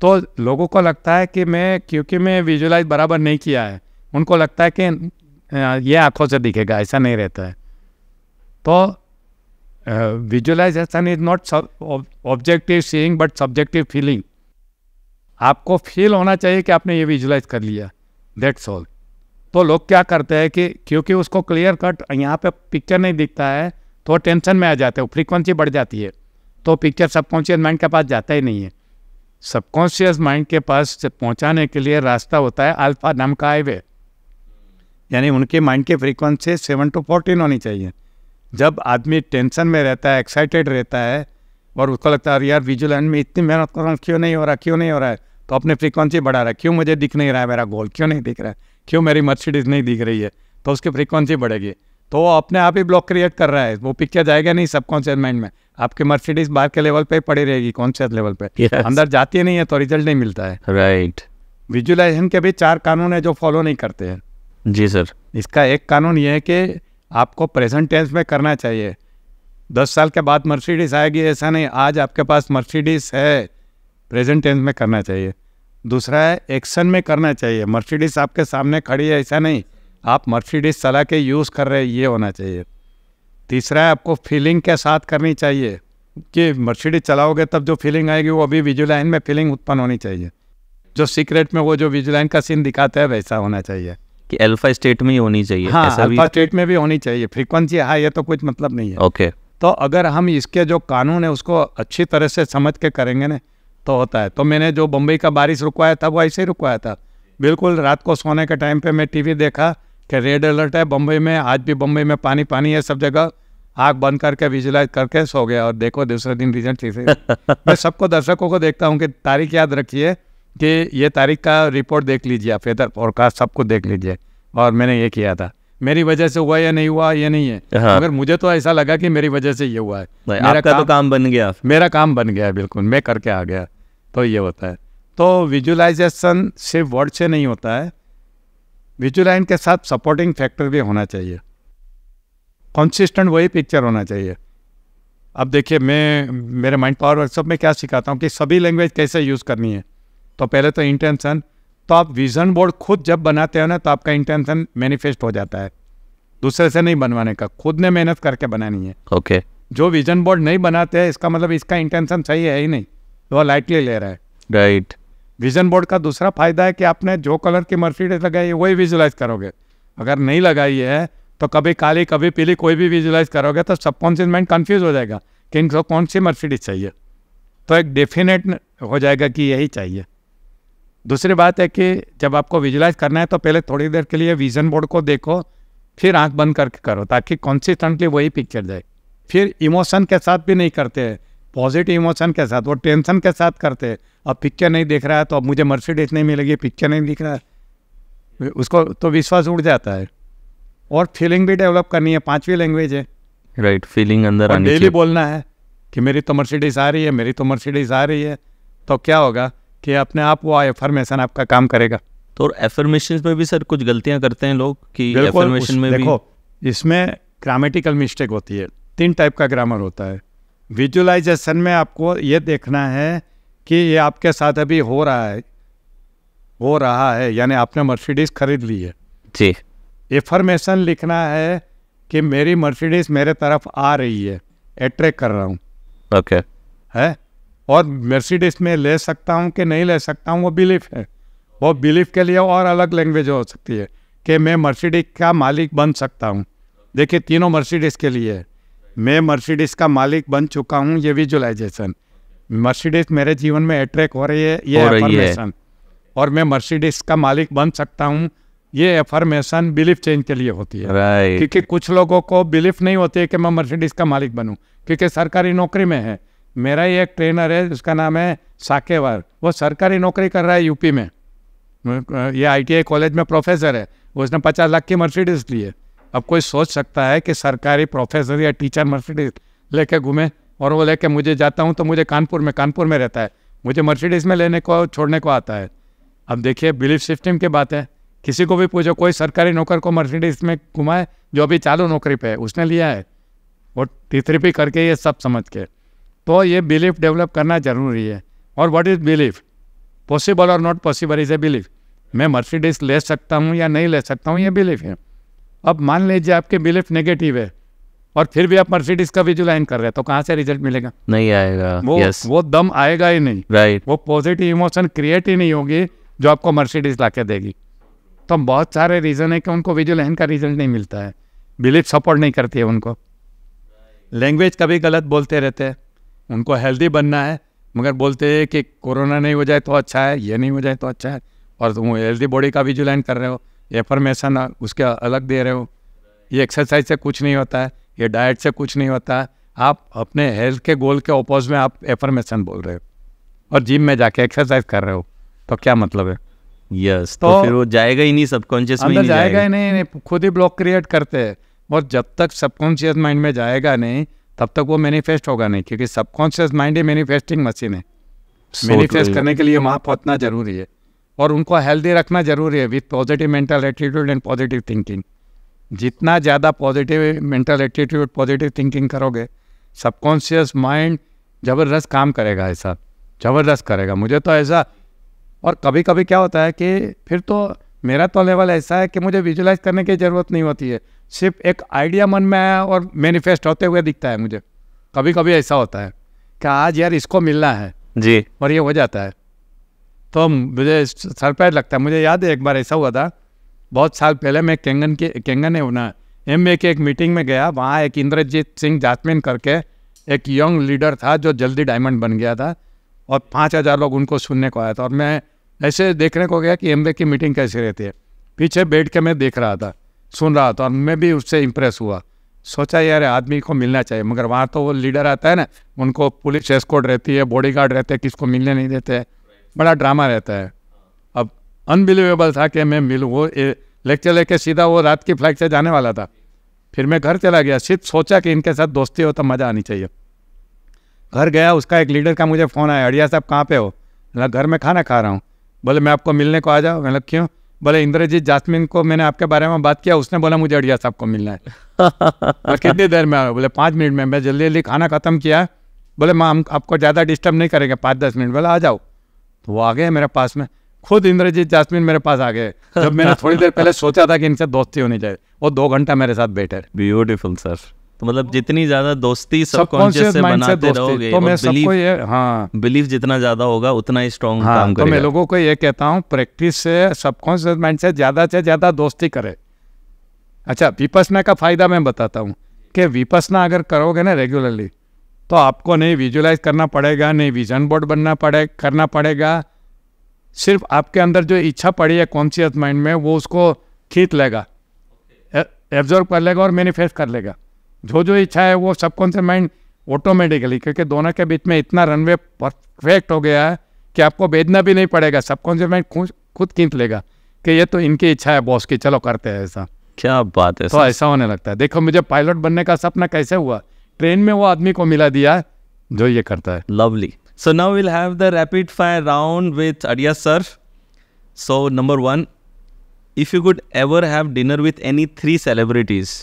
Speaker 1: तो लोगों को लगता है कि मैं क्योंकि मैं विजुलाइज बराबर नहीं किया है उनको लगता है कि अं, ये आंखों से दिखेगा ऐसा नहीं रहता है तो visualisation is not objective seeing but subjective feeling आपको फील होना चाहिए कि आपने ये विजुलाइज कर लिया दैट्स ऑल तो लोग क्या करते हैं कि क्योंकि उसको क्लियर कट यहाँ पे पिक्चर नहीं दिखता है तो टेंशन में आ जाते हो फ्रीक्वेंसी बढ़ जाती है तो पिक्चर सबकॉन्शियस माइंड के पास जाता ही नहीं है सबकॉन्शियस माइंड के पास पहुँचाने के लिए रास्ता होता है अल्फा नाम का हाईवे यानी उनके माइंड की फ्रीक्वेंसी सेवन टू फोर्टीन होनी चाहिए जब आदमी टेंशन में रहता है एक्साइटेड रहता है और उसको लगता है यार विजुअल में इतनी मेहनत कर रहा हूँ क्यों नहीं हो रहा क्यों नहीं हो रहा है तो अपने फ्रीक्वेंसी बढ़ा रहा है क्यों मुझे दिख नहीं रहा है मेरा गोल क्यों नहीं दिख रहा है क्यों मेरी मर्सिडीज नहीं दिख रही है तो उसकी फ्रीक्वेंसी बढ़ेगी तो वो अपने आप ही ब्लॉक क्रिएट कर रहा है वो पिक्चर जाएगा नहीं सबकॉन्शियस माइंड में आपके मर्सिडीज बाहर के लेवल पे पड़ी रहेगी कॉन्शियस लेवल पे yes. अंदर जाती नहीं है तो रिजल्ट नहीं मिलता है राइट right. विजुअलाइजेशन के भी चार कानून है जो फॉलो नहीं करते हैं जी सर इसका एक कानून ये है कि आपको प्रेजेंट टेंस में करना चाहिए दस साल के बाद मर्सिडीज आएगी ऐसा नहीं आज आपके पास मर्सिडीज है प्रेजेंट टेंस में करना चाहिए दूसरा है एक्शन में करना चाहिए मर्सिडीज आपके सामने खड़ी है ऐसा नहीं आप मर्सिडीज चला के यूज़ कर रहे हैं ये होना चाहिए तीसरा है आपको फीलिंग के साथ करनी चाहिए कि मर्सिडीज चलाओगे तब जो फीलिंग आएगी वो अभी विजुलाइन में फीलिंग उत्पन्न होनी चाहिए जो सीक्रेट में वो जो विजुलाइन का सीन दिखाता है वैसा होना चाहिए
Speaker 2: कि अल्फा स्टेट में ही होनी चाहिए हाँ ऐसा अल्फा
Speaker 1: स्टेट में भी होनी चाहिए फ्रीक्वेंसी हाँ ये तो कुछ मतलब नहीं है ओके तो अगर हम इसके जो कानून है उसको अच्छी तरह से समझ के करेंगे ना तो होता है तो मैंने जो बम्बई का बारिश रुकवाया था वो ऐसे ही रुकवाया था बिल्कुल रात को सोने के टाइम पे मैं टीवी देखा कि रेड अलर्ट है बम्बई में आज भी बम्बई में पानी पानी है सब जगह आग बंद करके विजुलाइज करके सो गया और देखो दूसरे दिन रिजल्ट ठीक है मैं सबको दर्शकों को देखता हूँ कि तारीख याद रखिए कि ये तारीख का रिपोर्ट देख लीजिए आप फेदर फोरकास्ट सबको देख लीजिए और मैंने ये किया था मेरी वजह से हुआ या नहीं हुआ ये नहीं है हाँ। मगर मुझे तो ऐसा लगा कि मेरी वजह से ये हुआ है मेरा आपका तो काम, तो काम बन गया मेरा काम बन गया बिल्कुल मैं करके आ गया तो ये होता है तो विजुलाइजेशन सिर्फ वर्ड से नहीं होता है विजुलाइन के साथ सपोर्टिंग फैक्टर भी होना चाहिए कंसिस्टेंट वही पिक्चर होना चाहिए अब देखिए मैं मेरे माइंड पावर वर्कशॉप में क्या सिखाता हूँ कि सभी लैंग्वेज कैसे यूज़ करनी है तो पहले तो इंटेंशन तो आप विजन बोर्ड खुद जब बनाते हो ना तो आपका इंटेंशन मैनिफेस्ट हो जाता है दूसरे से नहीं बनवाने का खुद ने मेहनत करके बनानी है ओके okay. जो विजन बोर्ड नहीं बनाते हैं इसका मतलब इसका इंटेंशन सही है ही नहीं वह लाइटली ले रहा है राइट right. विजन बोर्ड का दूसरा फायदा है कि आपने जो कलर की मर्सिडीज लगाई है वही विजुलाइज करोगे अगर नहीं लगाई है तो कभी काली कभी पीली कोई भी विजुलाइज करोगे तो सबकॉन्शियस माइंड कन्फ्यूज हो जाएगा कि इनको कौन सी मर्सिडीज चाहिए तो एक डेफिनेट हो जाएगा कि यही चाहिए दूसरी बात है कि जब आपको विजुलाइज करना है तो पहले थोड़ी देर के लिए विजन बोर्ड को देखो फिर आंख बंद करके करो ताकि कॉन्सिस्टेंटली वही पिक्चर जाए फिर इमोशन के साथ भी नहीं करते हैं पॉजिटिव इमोशन के साथ वो टेंशन के साथ करते अब पिक्चर नहीं देख रहा है तो अब मुझे मर्सिडीज नहीं मिलेगी पिक्चर नहीं दिख रहा है उसको तो विश्वास उड़ जाता है और फीलिंग भी डेवलप करनी है पांचवी लैंग्वेज है
Speaker 2: राइट right, फीलिंग अंदर आनी डेली बोलना
Speaker 1: है कि मेरी तो मर्सिडीज आ रही है मेरी तो मर्सिडीज आ रही है तो क्या होगा कि अपने आप वो एफर्मेशन आपका काम करेगा तो एफर्मेशन में भी सर कुछ गलतियां करते हैं लोग कि एफर्मेशन में देखो इसमें ग्रामेटिकल मिस्टेक होती है तीन टाइप का ग्रामर होता है विजुलाइजेशन में आपको ये देखना है कि ये आपके साथ अभी हो रहा है हो रहा है यानी आपने मर्सिडीज खरीद ली है जी इफॉर्मेशन लिखना है कि मेरी मर्सिडीज मेरे तरफ आ रही है अट्रैक्ट कर रहा हूँ ओके है और मर्सिडीज में ले सकता हूँ कि नहीं ले सकता हूँ वो बिलीफ है वो बिलीफ के लिए और अलग लैंग्वेज हो सकती है कि मैं मर्सिडीज का मालिक बन सकता हूँ देखिए तीनों मर्सिडीज के लिए है मैं मर्सिडीज़ का मालिक बन चुका हूँ ये विजुअलाइजेशन मर्सिडीज मेरे जीवन में अट्रैक्ट हो रही है ये एफर्मेशन और मैं मर्सिडीज का मालिक बन सकता हूँ ये अफर्मेशन बिलीफ चेंज के लिए होती है right. क्योंकि कुछ लोगों को बिलीफ नहीं होती है कि मैं मर्सिडीज का मालिक बनूँ क्योंकि सरकारी नौकरी में है मेरा ही एक ट्रेनर है जिसका नाम है साकेवर वो सरकारी नौकरी कर रहा है यूपी में ये आईटीआई कॉलेज में प्रोफेसर है उसने पचास लाख की मर्सिडीज ली है अब कोई सोच सकता है कि सरकारी प्रोफेसर या टीचर मर्सिडीज लेके घूमे और वो लेके मुझे जाता हूँ तो मुझे कानपुर में कानपुर में रहता है मुझे मर्सिडीज़ में लेने को छोड़ने को आता है अब देखिए बिलीफ सिस्टम की बात है किसी को भी पूछो कोई सरकारी नौकर को मर्सिडीज़ में घुमाए जो अभी चालू नौकरी पे है उसने लिया है और तीसरी पी करके ये सब समझ के तो ये बिलीफ डेवलप करना ज़रूरी है और व्हाट इज़ बिलीफ पॉसिबल और not possible is a belief मैं मर्सिडीज़ ले सकता हूँ या नहीं ले सकता हूँ ये बिलीफ है अब मान लीजिए आपके बिलीफ नेगेटिव है और फिर भी आप मर्सिडीज का विजुलाइन कर रहे हैं तो कहाँ से रिजल्ट मिलेगा नहीं आएगा वो yes. वो दम आएगा ही नहीं राइट right. वो पॉजिटिव इमोशन क्रिएट ही नहीं होगी जो आपको मर्सिडीज ला के देगी तो बहुत सारे रीज़न है कि उनको विजुलाइन का रिजल्ट नहीं मिलता है बिलीफ सपोर्ट नहीं करती है उनको लैंग्वेज right. कभी गलत बोलते रहते हैं उनको हेल्दी बनना है मगर बोलते हैं कि कोरोना नहीं हो जाए तो अच्छा है ये नहीं हो जाए तो अच्छा है और तुम हेल्दी बॉडी का विजुलाइन कर रहे हो एफर्मेशन उसके अलग दे रहे हो ये एक्सरसाइज से कुछ नहीं होता है ये डाइट से कुछ नहीं होता है आप अपने हेल्थ के गोल के अपोज में आप एफर्मेशन बोल रहे हो और जिम में जाके एक्सरसाइज कर रहे हो तो क्या मतलब है यस yes, तो, तो फिर वो जाएगा ही नहीं सबकॉन्शियस में नहीं जाएगा ही नहीं, नहीं खुद ही ब्लॉक क्रिएट करते हैं और जब तक सबकॉन्शियस माइंड में जाएगा नहीं तब तक वो मैनिफेस्ट होगा नहीं क्योंकि सबकॉन्शियस माइंड ही मैनिफेस्टिंग मशीन है मैनिफेस्ट करने के लिए वहाँ पहुँचना जरूरी है और उनको हेल्दी रखना ज़रूरी है with positive mental attitude and positive thinking जितना ज़्यादा positive mental attitude positive thinking करोगे सबकॉन्शियस माइंड ज़बरदस्त काम करेगा ऐसा ज़बरदस्त करेगा मुझे तो ऐसा और कभी कभी क्या होता है कि फिर तो मेरा तो लेवल ऐसा है कि मुझे विजुलाइज करने की ज़रूरत नहीं होती है सिर्फ एक आइडिया मन में आया और मैनिफेस्ट होते हुए दिखता है मुझे कभी कभी ऐसा होता है कि आज यार इसको मिलना है जी और ये हो जाता है तो मुझे सरप्राइज़ लगता है मुझे याद है एक बार ऐसा हुआ था बहुत साल पहले मैं कैंगन के कैंगन है ना एम ए के एक मीटिंग में गया वहाँ एक इंद्रजीत सिंह जासमिन करके एक यंग लीडर था जो जल्दी डायमंड बन गया था और पाँच हज़ार लोग उनको सुनने को आया था और मैं ऐसे देखने को गया कि एम की मीटिंग कैसी रहती है पीछे बैठ के मैं देख रहा था सुन रहा था और मैं भी उससे इम्प्रेस हुआ सोचा यार आदमी को मिलना चाहिए मगर वहाँ तो वो लीडर आता है ना उनको पुलिस एस्कोर्ट रहती है बॉडीगार्ड रहते हैं किसको मिलने नहीं देते बड़ा ड्रामा रहता है अब अनबिलीवेबल था कि मैं मिलूँ वो लेक्चर लेके सीधा वो रात की फ्लाइट से जाने वाला था फिर मैं घर चला गया सिर्फ सोचा कि इनके साथ दोस्ती हो तो मज़ा आनी चाहिए घर गया उसका एक लीडर का मुझे फ़ोन आया अड़िया साहब कहाँ पे हो मतलब घर में खाना खा रहा हूँ बोले मैं आपको मिलने को आ जाओ मतलब क्यों बोले इंद्रजीत जासमिन को मैंने आपके बारे में बात किया उसने बोला मुझे अड़िया साहब को मिलना है और कितनी देर में आया बोले पाँच मिनट में मैं जल्दी जल्दी खाना ख़त्म किया बोले माँ हम आपको ज़्यादा डिस्टर्ब नहीं करेंगे पाँच दस मिनट बोले आ जाओ तो वो आ गए मेरे पास में खुद इंद्रजीत जासमिन मेरे पास आ गए जब मैंने थोड़ी देर पहले सोचा था कि इनसे दोस्ती होनी चाहिए वो दो घंटा मेरे साथ बैठे ब्यूटीफुल सर तो मतलब हाँ। जितनी ज्यादा दोस्ती सबकॉन्शियस से बनाते रहोगे तो मैं सबको ये
Speaker 2: हाँ बिलीफ जितना ज्यादा होगा उतना ही स्ट्रॉन्ग हाँ, काम तो मैं
Speaker 1: लोगों को ये कहता हूँ प्रैक्टिस से सबकॉन्शियस माइंड से ज्यादा से ज्यादा दोस्ती करे अच्छा विपसना का फायदा मैं बताता हूँ कि विपसना अगर करोगे ना रेगुलरली तो आपको नहीं विजुलाइज करना पड़ेगा नहीं विजन बोर्ड बनना पड़े करना पड़ेगा सिर्फ आपके अंदर जो इच्छा पड़ी है कॉन्शियस माइंड में वो उसको खींच लेगा एब्जॉर्व कर लेगा और मैनिफेस्ट कर लेगा जो जो इच्छा है वो सबकॉन्शियस माइंड ऑटोमेटिकली क्योंकि दोनों के बीच में इतना रनवे परफेक्ट हो गया है कि आपको भेजना भी नहीं पड़ेगा सबकॉन्शियस माइंड खुद खींच लेगा कि ये तो इनकी इच्छा है बॉस की चलो करते हैं ऐसा क्या बात है तो ऐसा होने लगता है देखो मुझे पायलट बनने का सपना कैसे हुआ ट्रेन में वो आदमी को मिला दिया जो ये करता है lovely so now will have the rapid fire round with अडिया
Speaker 2: sir so number one if you could ever have dinner with any three celebrities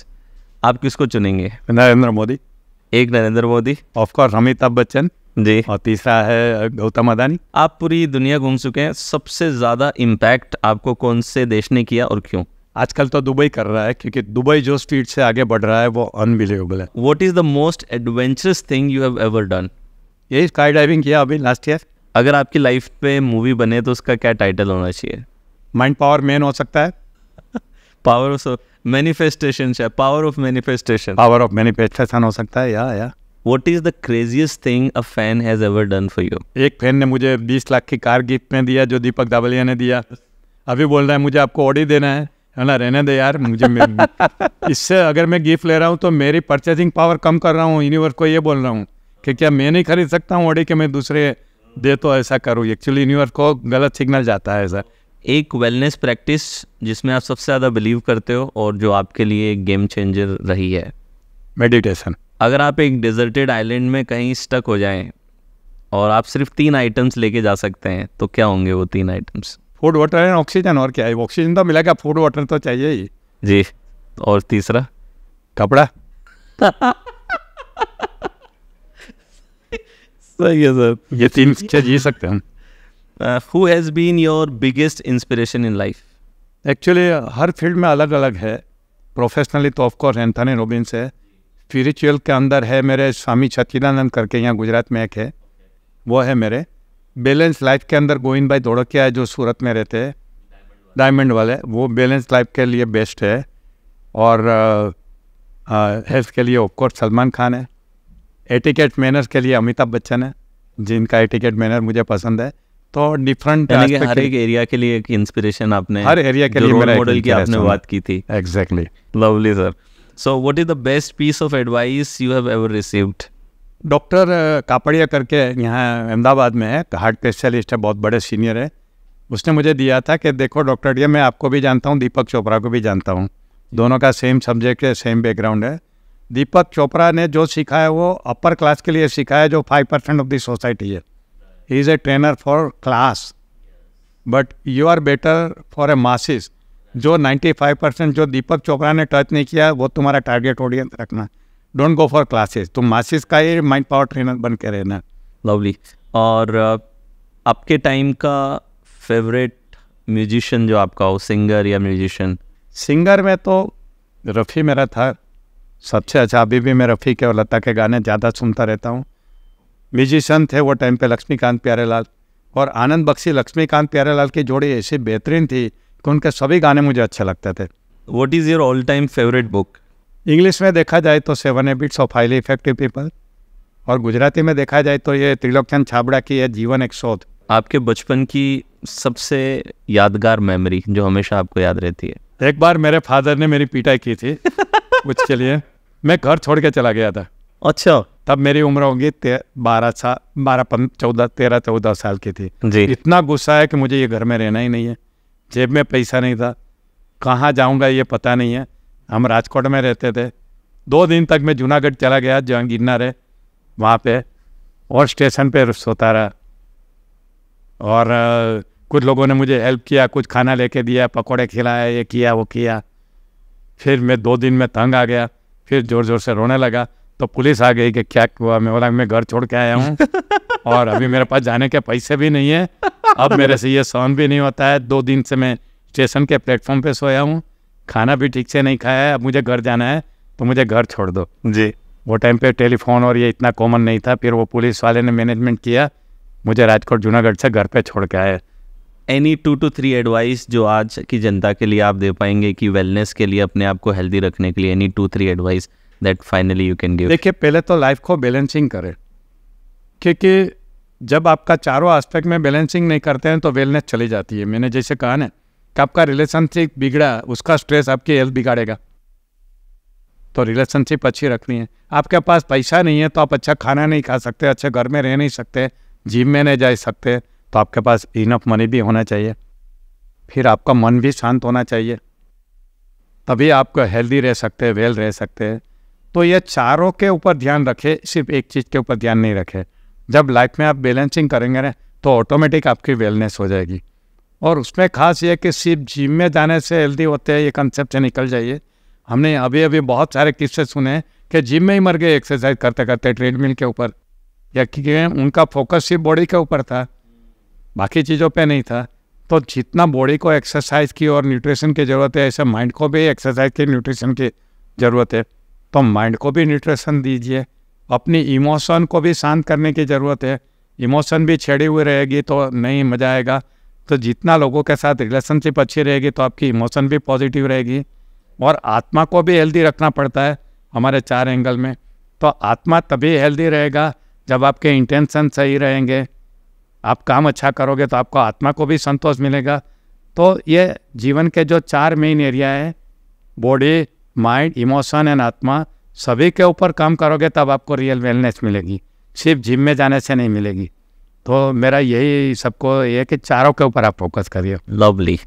Speaker 2: आप किसको चुनेंगे नरेंद्र मोदी एक नरेंद्र मोदी ऑफकोर्स अमिताभ बच्चन जी और तीसरा है गौतम अदानी आप पूरी दुनिया घूम चुके हैं सबसे ज़्यादा इम्पैक्ट आपको कौन से देश ने किया और क्यों आजकल तो दुबई कर रहा है क्योंकि दुबई जो स्पीड से आगे बढ़ रहा है वो अनबिलीवेबल है what is the most adventurous thing you have ever done यही स्काई डाइविंग किया अभी लास्ट ईयर अगर आपकी लाइफ पे मूवी बने तो उसका क्या टाइटल होना चाहिए माइंड पावर मेन हो सकता है पावर ऑफ मैनिफेस्टेशन है power of manifestation
Speaker 1: power of manifestation हो सकता है या या what is the craziest thing a fan has ever done for you एक फैन ने मुझे बीस लाख की कार गिफ्ट में दिया जो दीपक दावलिया ने दिया अभी बोल रहा है मुझे आपको ऑडी देना है है ना रहने दे यार मुझे इससे अगर मैं गिफ्ट ले रहा हूँ तो मेरी परचेजिंग पावर कम कर रहा हूँ यूनिवर्स को ये बोल रहा हूँ कि क्या मैं नहीं खरीद सकता हूँ ऑडी के मैं दूसरे दे तो ऐसा करूँ एक्चुअली यूनिवर्स को गलत
Speaker 2: सिग्नल जाता है ऐसा एक वेलनेस प्रैक्टिस जिसमें आप सबसे ज़्यादा बिलीव करते हो और जो आपके लिए एक गेम चेंजर रही है मेडिटेशन अगर आप एक डिजर्टेड आइलैंड में कहीं स्टक हो जाएं और आप सिर्फ तीन आइटम्स लेके जा सकते हैं तो क्या होंगे वो तीन items food
Speaker 1: water and oxygen और क्या है ऑक्सीजन तो मिलेगा फूड वाटर तो चाहिए ही जी और तीसरा
Speaker 2: कपड़ा सही है सर ये तीन क्या जी सकते हैं who has
Speaker 1: been your biggest inspiration in life actually हर फील्ड में अलग अलग है प्रोफेशनली तो ऑफकोर्स एंथनी रॉबिन्स है स्पिरिचुअल के अंदर है मेरे स्वामी सच्चिदानंद करके यहाँ गुजरात में एक है वो है मेरे बैलेंस लाइफ के अंदर गोविंद भाई धोड़किया है जो सूरत में रहते हैं डायमंड वाले वो बैलेंस लाइफ के लिए बेस्ट है और हेल्थ के लिए ऑफकोर्स सलमान खान है एटिकेट मैनर्स के लिए अमिताभ बच्चन है जिनका एटिकेट मैनर मुझे पसंद है तो डिफरेंट हर एक
Speaker 2: एरिया के लिए एक इंस्पिरेशन आपने हर एरिया के लिए मॉडल की आपने बात की थी exactly lovely sir so what is the best piece of advice you have ever received
Speaker 1: doctor Kapadia करके यहाँ अहमदाबाद में है हार्ट स्पेशलिस्ट है बहुत बड़े सीनियर है उसने मुझे दिया था कि देखो डॉक्टर डिया मैं आपको भी जानता हूँ दीपक चोपड़ा को भी जानता हूँ दोनों का सेम सब्जेक्ट है सेम बैकग्राउंड है दीपक चोपड़ा ने जो सीखा है वो अपर क्लास के लिए सीखा है जो five percent of the society है he is a trainer for class but you are better for a masses जो फाइव परसेंट जो दीपक चोपड़ा ने टच नहीं किया वो तुम्हारा टारगेट ऑडियंस रखना डोंट गो फॉर क्लासेस तो मासिस का ये माइंड पावर ट्रेनर बन के रहना लवली और uh, आपके टाइम का फेवरेट म्यूजिशियन जो आपका हो सिंगर या म्यूजिशियन सिंगर में तो रफ़ी मेरा था सबसे अच्छा अभी भी मैं रफ़ी के और लता के गाने ज़्यादा सुनता रहता हूँ म्यूजिशियन थे वो टाइम पे लक्ष्मीकांत प्यारेलाल और आनंद बख्शी लक्ष्मीकांत प्यारेलाल की जोड़ी ऐसी बेहतरीन थी कि उनके सभी गाने मुझे अच्छे लगते थे what is your all time favourite book English में देखा जाए तो seven habits of highly effective people और गुजराती में देखा जाए तो ये त्रिलोकचंद छाबड़ा की है जीवन एक शोध आपके बचपन की
Speaker 2: सबसे यादगार मेमोरी जो हमेशा आपको याद रहती है
Speaker 1: एक बार मेरे फादर ने मेरी पिटाई की थी कुछ लिए मैं घर छोड़ के चला गया था अच्छा तब मेरी उम्र होगी बारह साल बारह चौदह तेरह चौदह साल की थी जी इतना गुस्सा है कि मुझे ये घर में रहना ही नहीं है जेब में पैसा नहीं था कहाँ जाऊँगा ये पता नहीं है हम राजकोट में रहते थे दो दिन तक मैं जूनागढ़ चला गया गिरना रहे वहाँ पे और स्टेशन पे सोता रहा और कुछ लोगों ने मुझे हेल्प किया कुछ खाना लेके दिया पकोड़े खिलाए ये किया वो किया फिर मैं दो दिन में तंग आ गया फिर ज़ोर ज़ोर से रोने लगा तो पुलिस आ गई कि क्या हुआ मैं बोला मैं घर छोड़ के आया हूँ और अभी मेरे पास जाने के पैसे भी नहीं है अब मेरे से ये सहन भी नहीं होता है दो दिन से मैं स्टेशन के प्लेटफॉर्म पे सोया हूँ खाना भी ठीक से नहीं खाया है अब मुझे घर जाना है तो मुझे घर छोड़ दो जी वो टाइम पे टेलीफोन और ये इतना कॉमन नहीं था फिर वो पुलिस वाले ने मैनेजमेंट किया मुझे राजकोट जूनागढ़ से घर पे छोड़ के आए
Speaker 2: any two two three advice जो आज की जनता के लिए आप दे पाएंगे कि वेलनेस के लिए अपने आप को
Speaker 1: हेल्दी रखने के लिए any two three advice that finally you can give देखिए पहले तो लाइफ को बैलेंसिंग करें क्योंकि जब आपका चारों आस्पेक्ट में बैलेंसिंग नहीं करते हैं तो वेलनेस चली जाती है मैंने जैसे कहा ना आपका रिलेशनशिप बिगड़ा उसका स्ट्रेस आपकी हेल्थ बिगाड़ेगा तो रिलेशनशिप अच्छी रखनी है आपके पास पैसा नहीं है तो आप अच्छा खाना नहीं खा सकते अच्छे घर में रह नहीं सकते जिम में नहीं जा सकते तो आपके पास इनफ मनी भी होना चाहिए फिर आपका मन भी शांत होना चाहिए तभी आप हेल्दी रह सकते हैं वेल रह सकते हैं तो ये चारों के ऊपर ध्यान रखे सिर्फ एक चीज़ के ऊपर ध्यान नहीं रखे जब लाइफ में आप बैलेंसिंग करेंगे ना तो ऑटोमेटिक आपकी वेलनेस हो जाएगी और उसमें खास ये कि सिर्फ जिम में जाने से हेल्दी होते हैं ये कंसेप्ट से निकल जाइए हमने अभी अभी बहुत सारे किस्से सुने कि जिम में ही मर गए एक्सरसाइज करते करते ट्रेडमिल के ऊपर या कि उनका फोकस सिर्फ बॉडी के ऊपर था बाकी चीज़ों पे नहीं था तो जितना बॉडी को एक्सरसाइज की और न्यूट्रिशन की ज़रूरत है ऐसे माइंड को भी एक्सरसाइज की न्यूट्रिशन की ज़रूरत है तो माइंड को भी न्यूट्रिशन दीजिए अपनी इमोशन को भी शांत करने की ज़रूरत है इमोशन भी छेड़ी हुई रहेगी तो नहीं मज़ा आएगा तो जितना लोगों के साथ रिलेशनशिप अच्छी रहेगी तो आपकी इमोशन भी पॉजिटिव रहेगी और आत्मा को भी हेल्दी रखना पड़ता है हमारे चार एंगल में तो आत्मा तभी हेल्दी रहेगा जब आपके इंटेंशन सही रहेंगे आप काम अच्छा करोगे तो आपको आत्मा को भी संतोष मिलेगा तो ये जीवन के जो चार मेन एरिया है बॉडी माइंड इमोशन एंड आत्मा सभी के ऊपर काम करोगे तब आपको रियल वेलनेस मिलेगी सिर्फ जिम में जाने से नहीं मिलेगी तो मेरा यही सबको ये कि चारों के ऊपर आप फोकस करिए लवली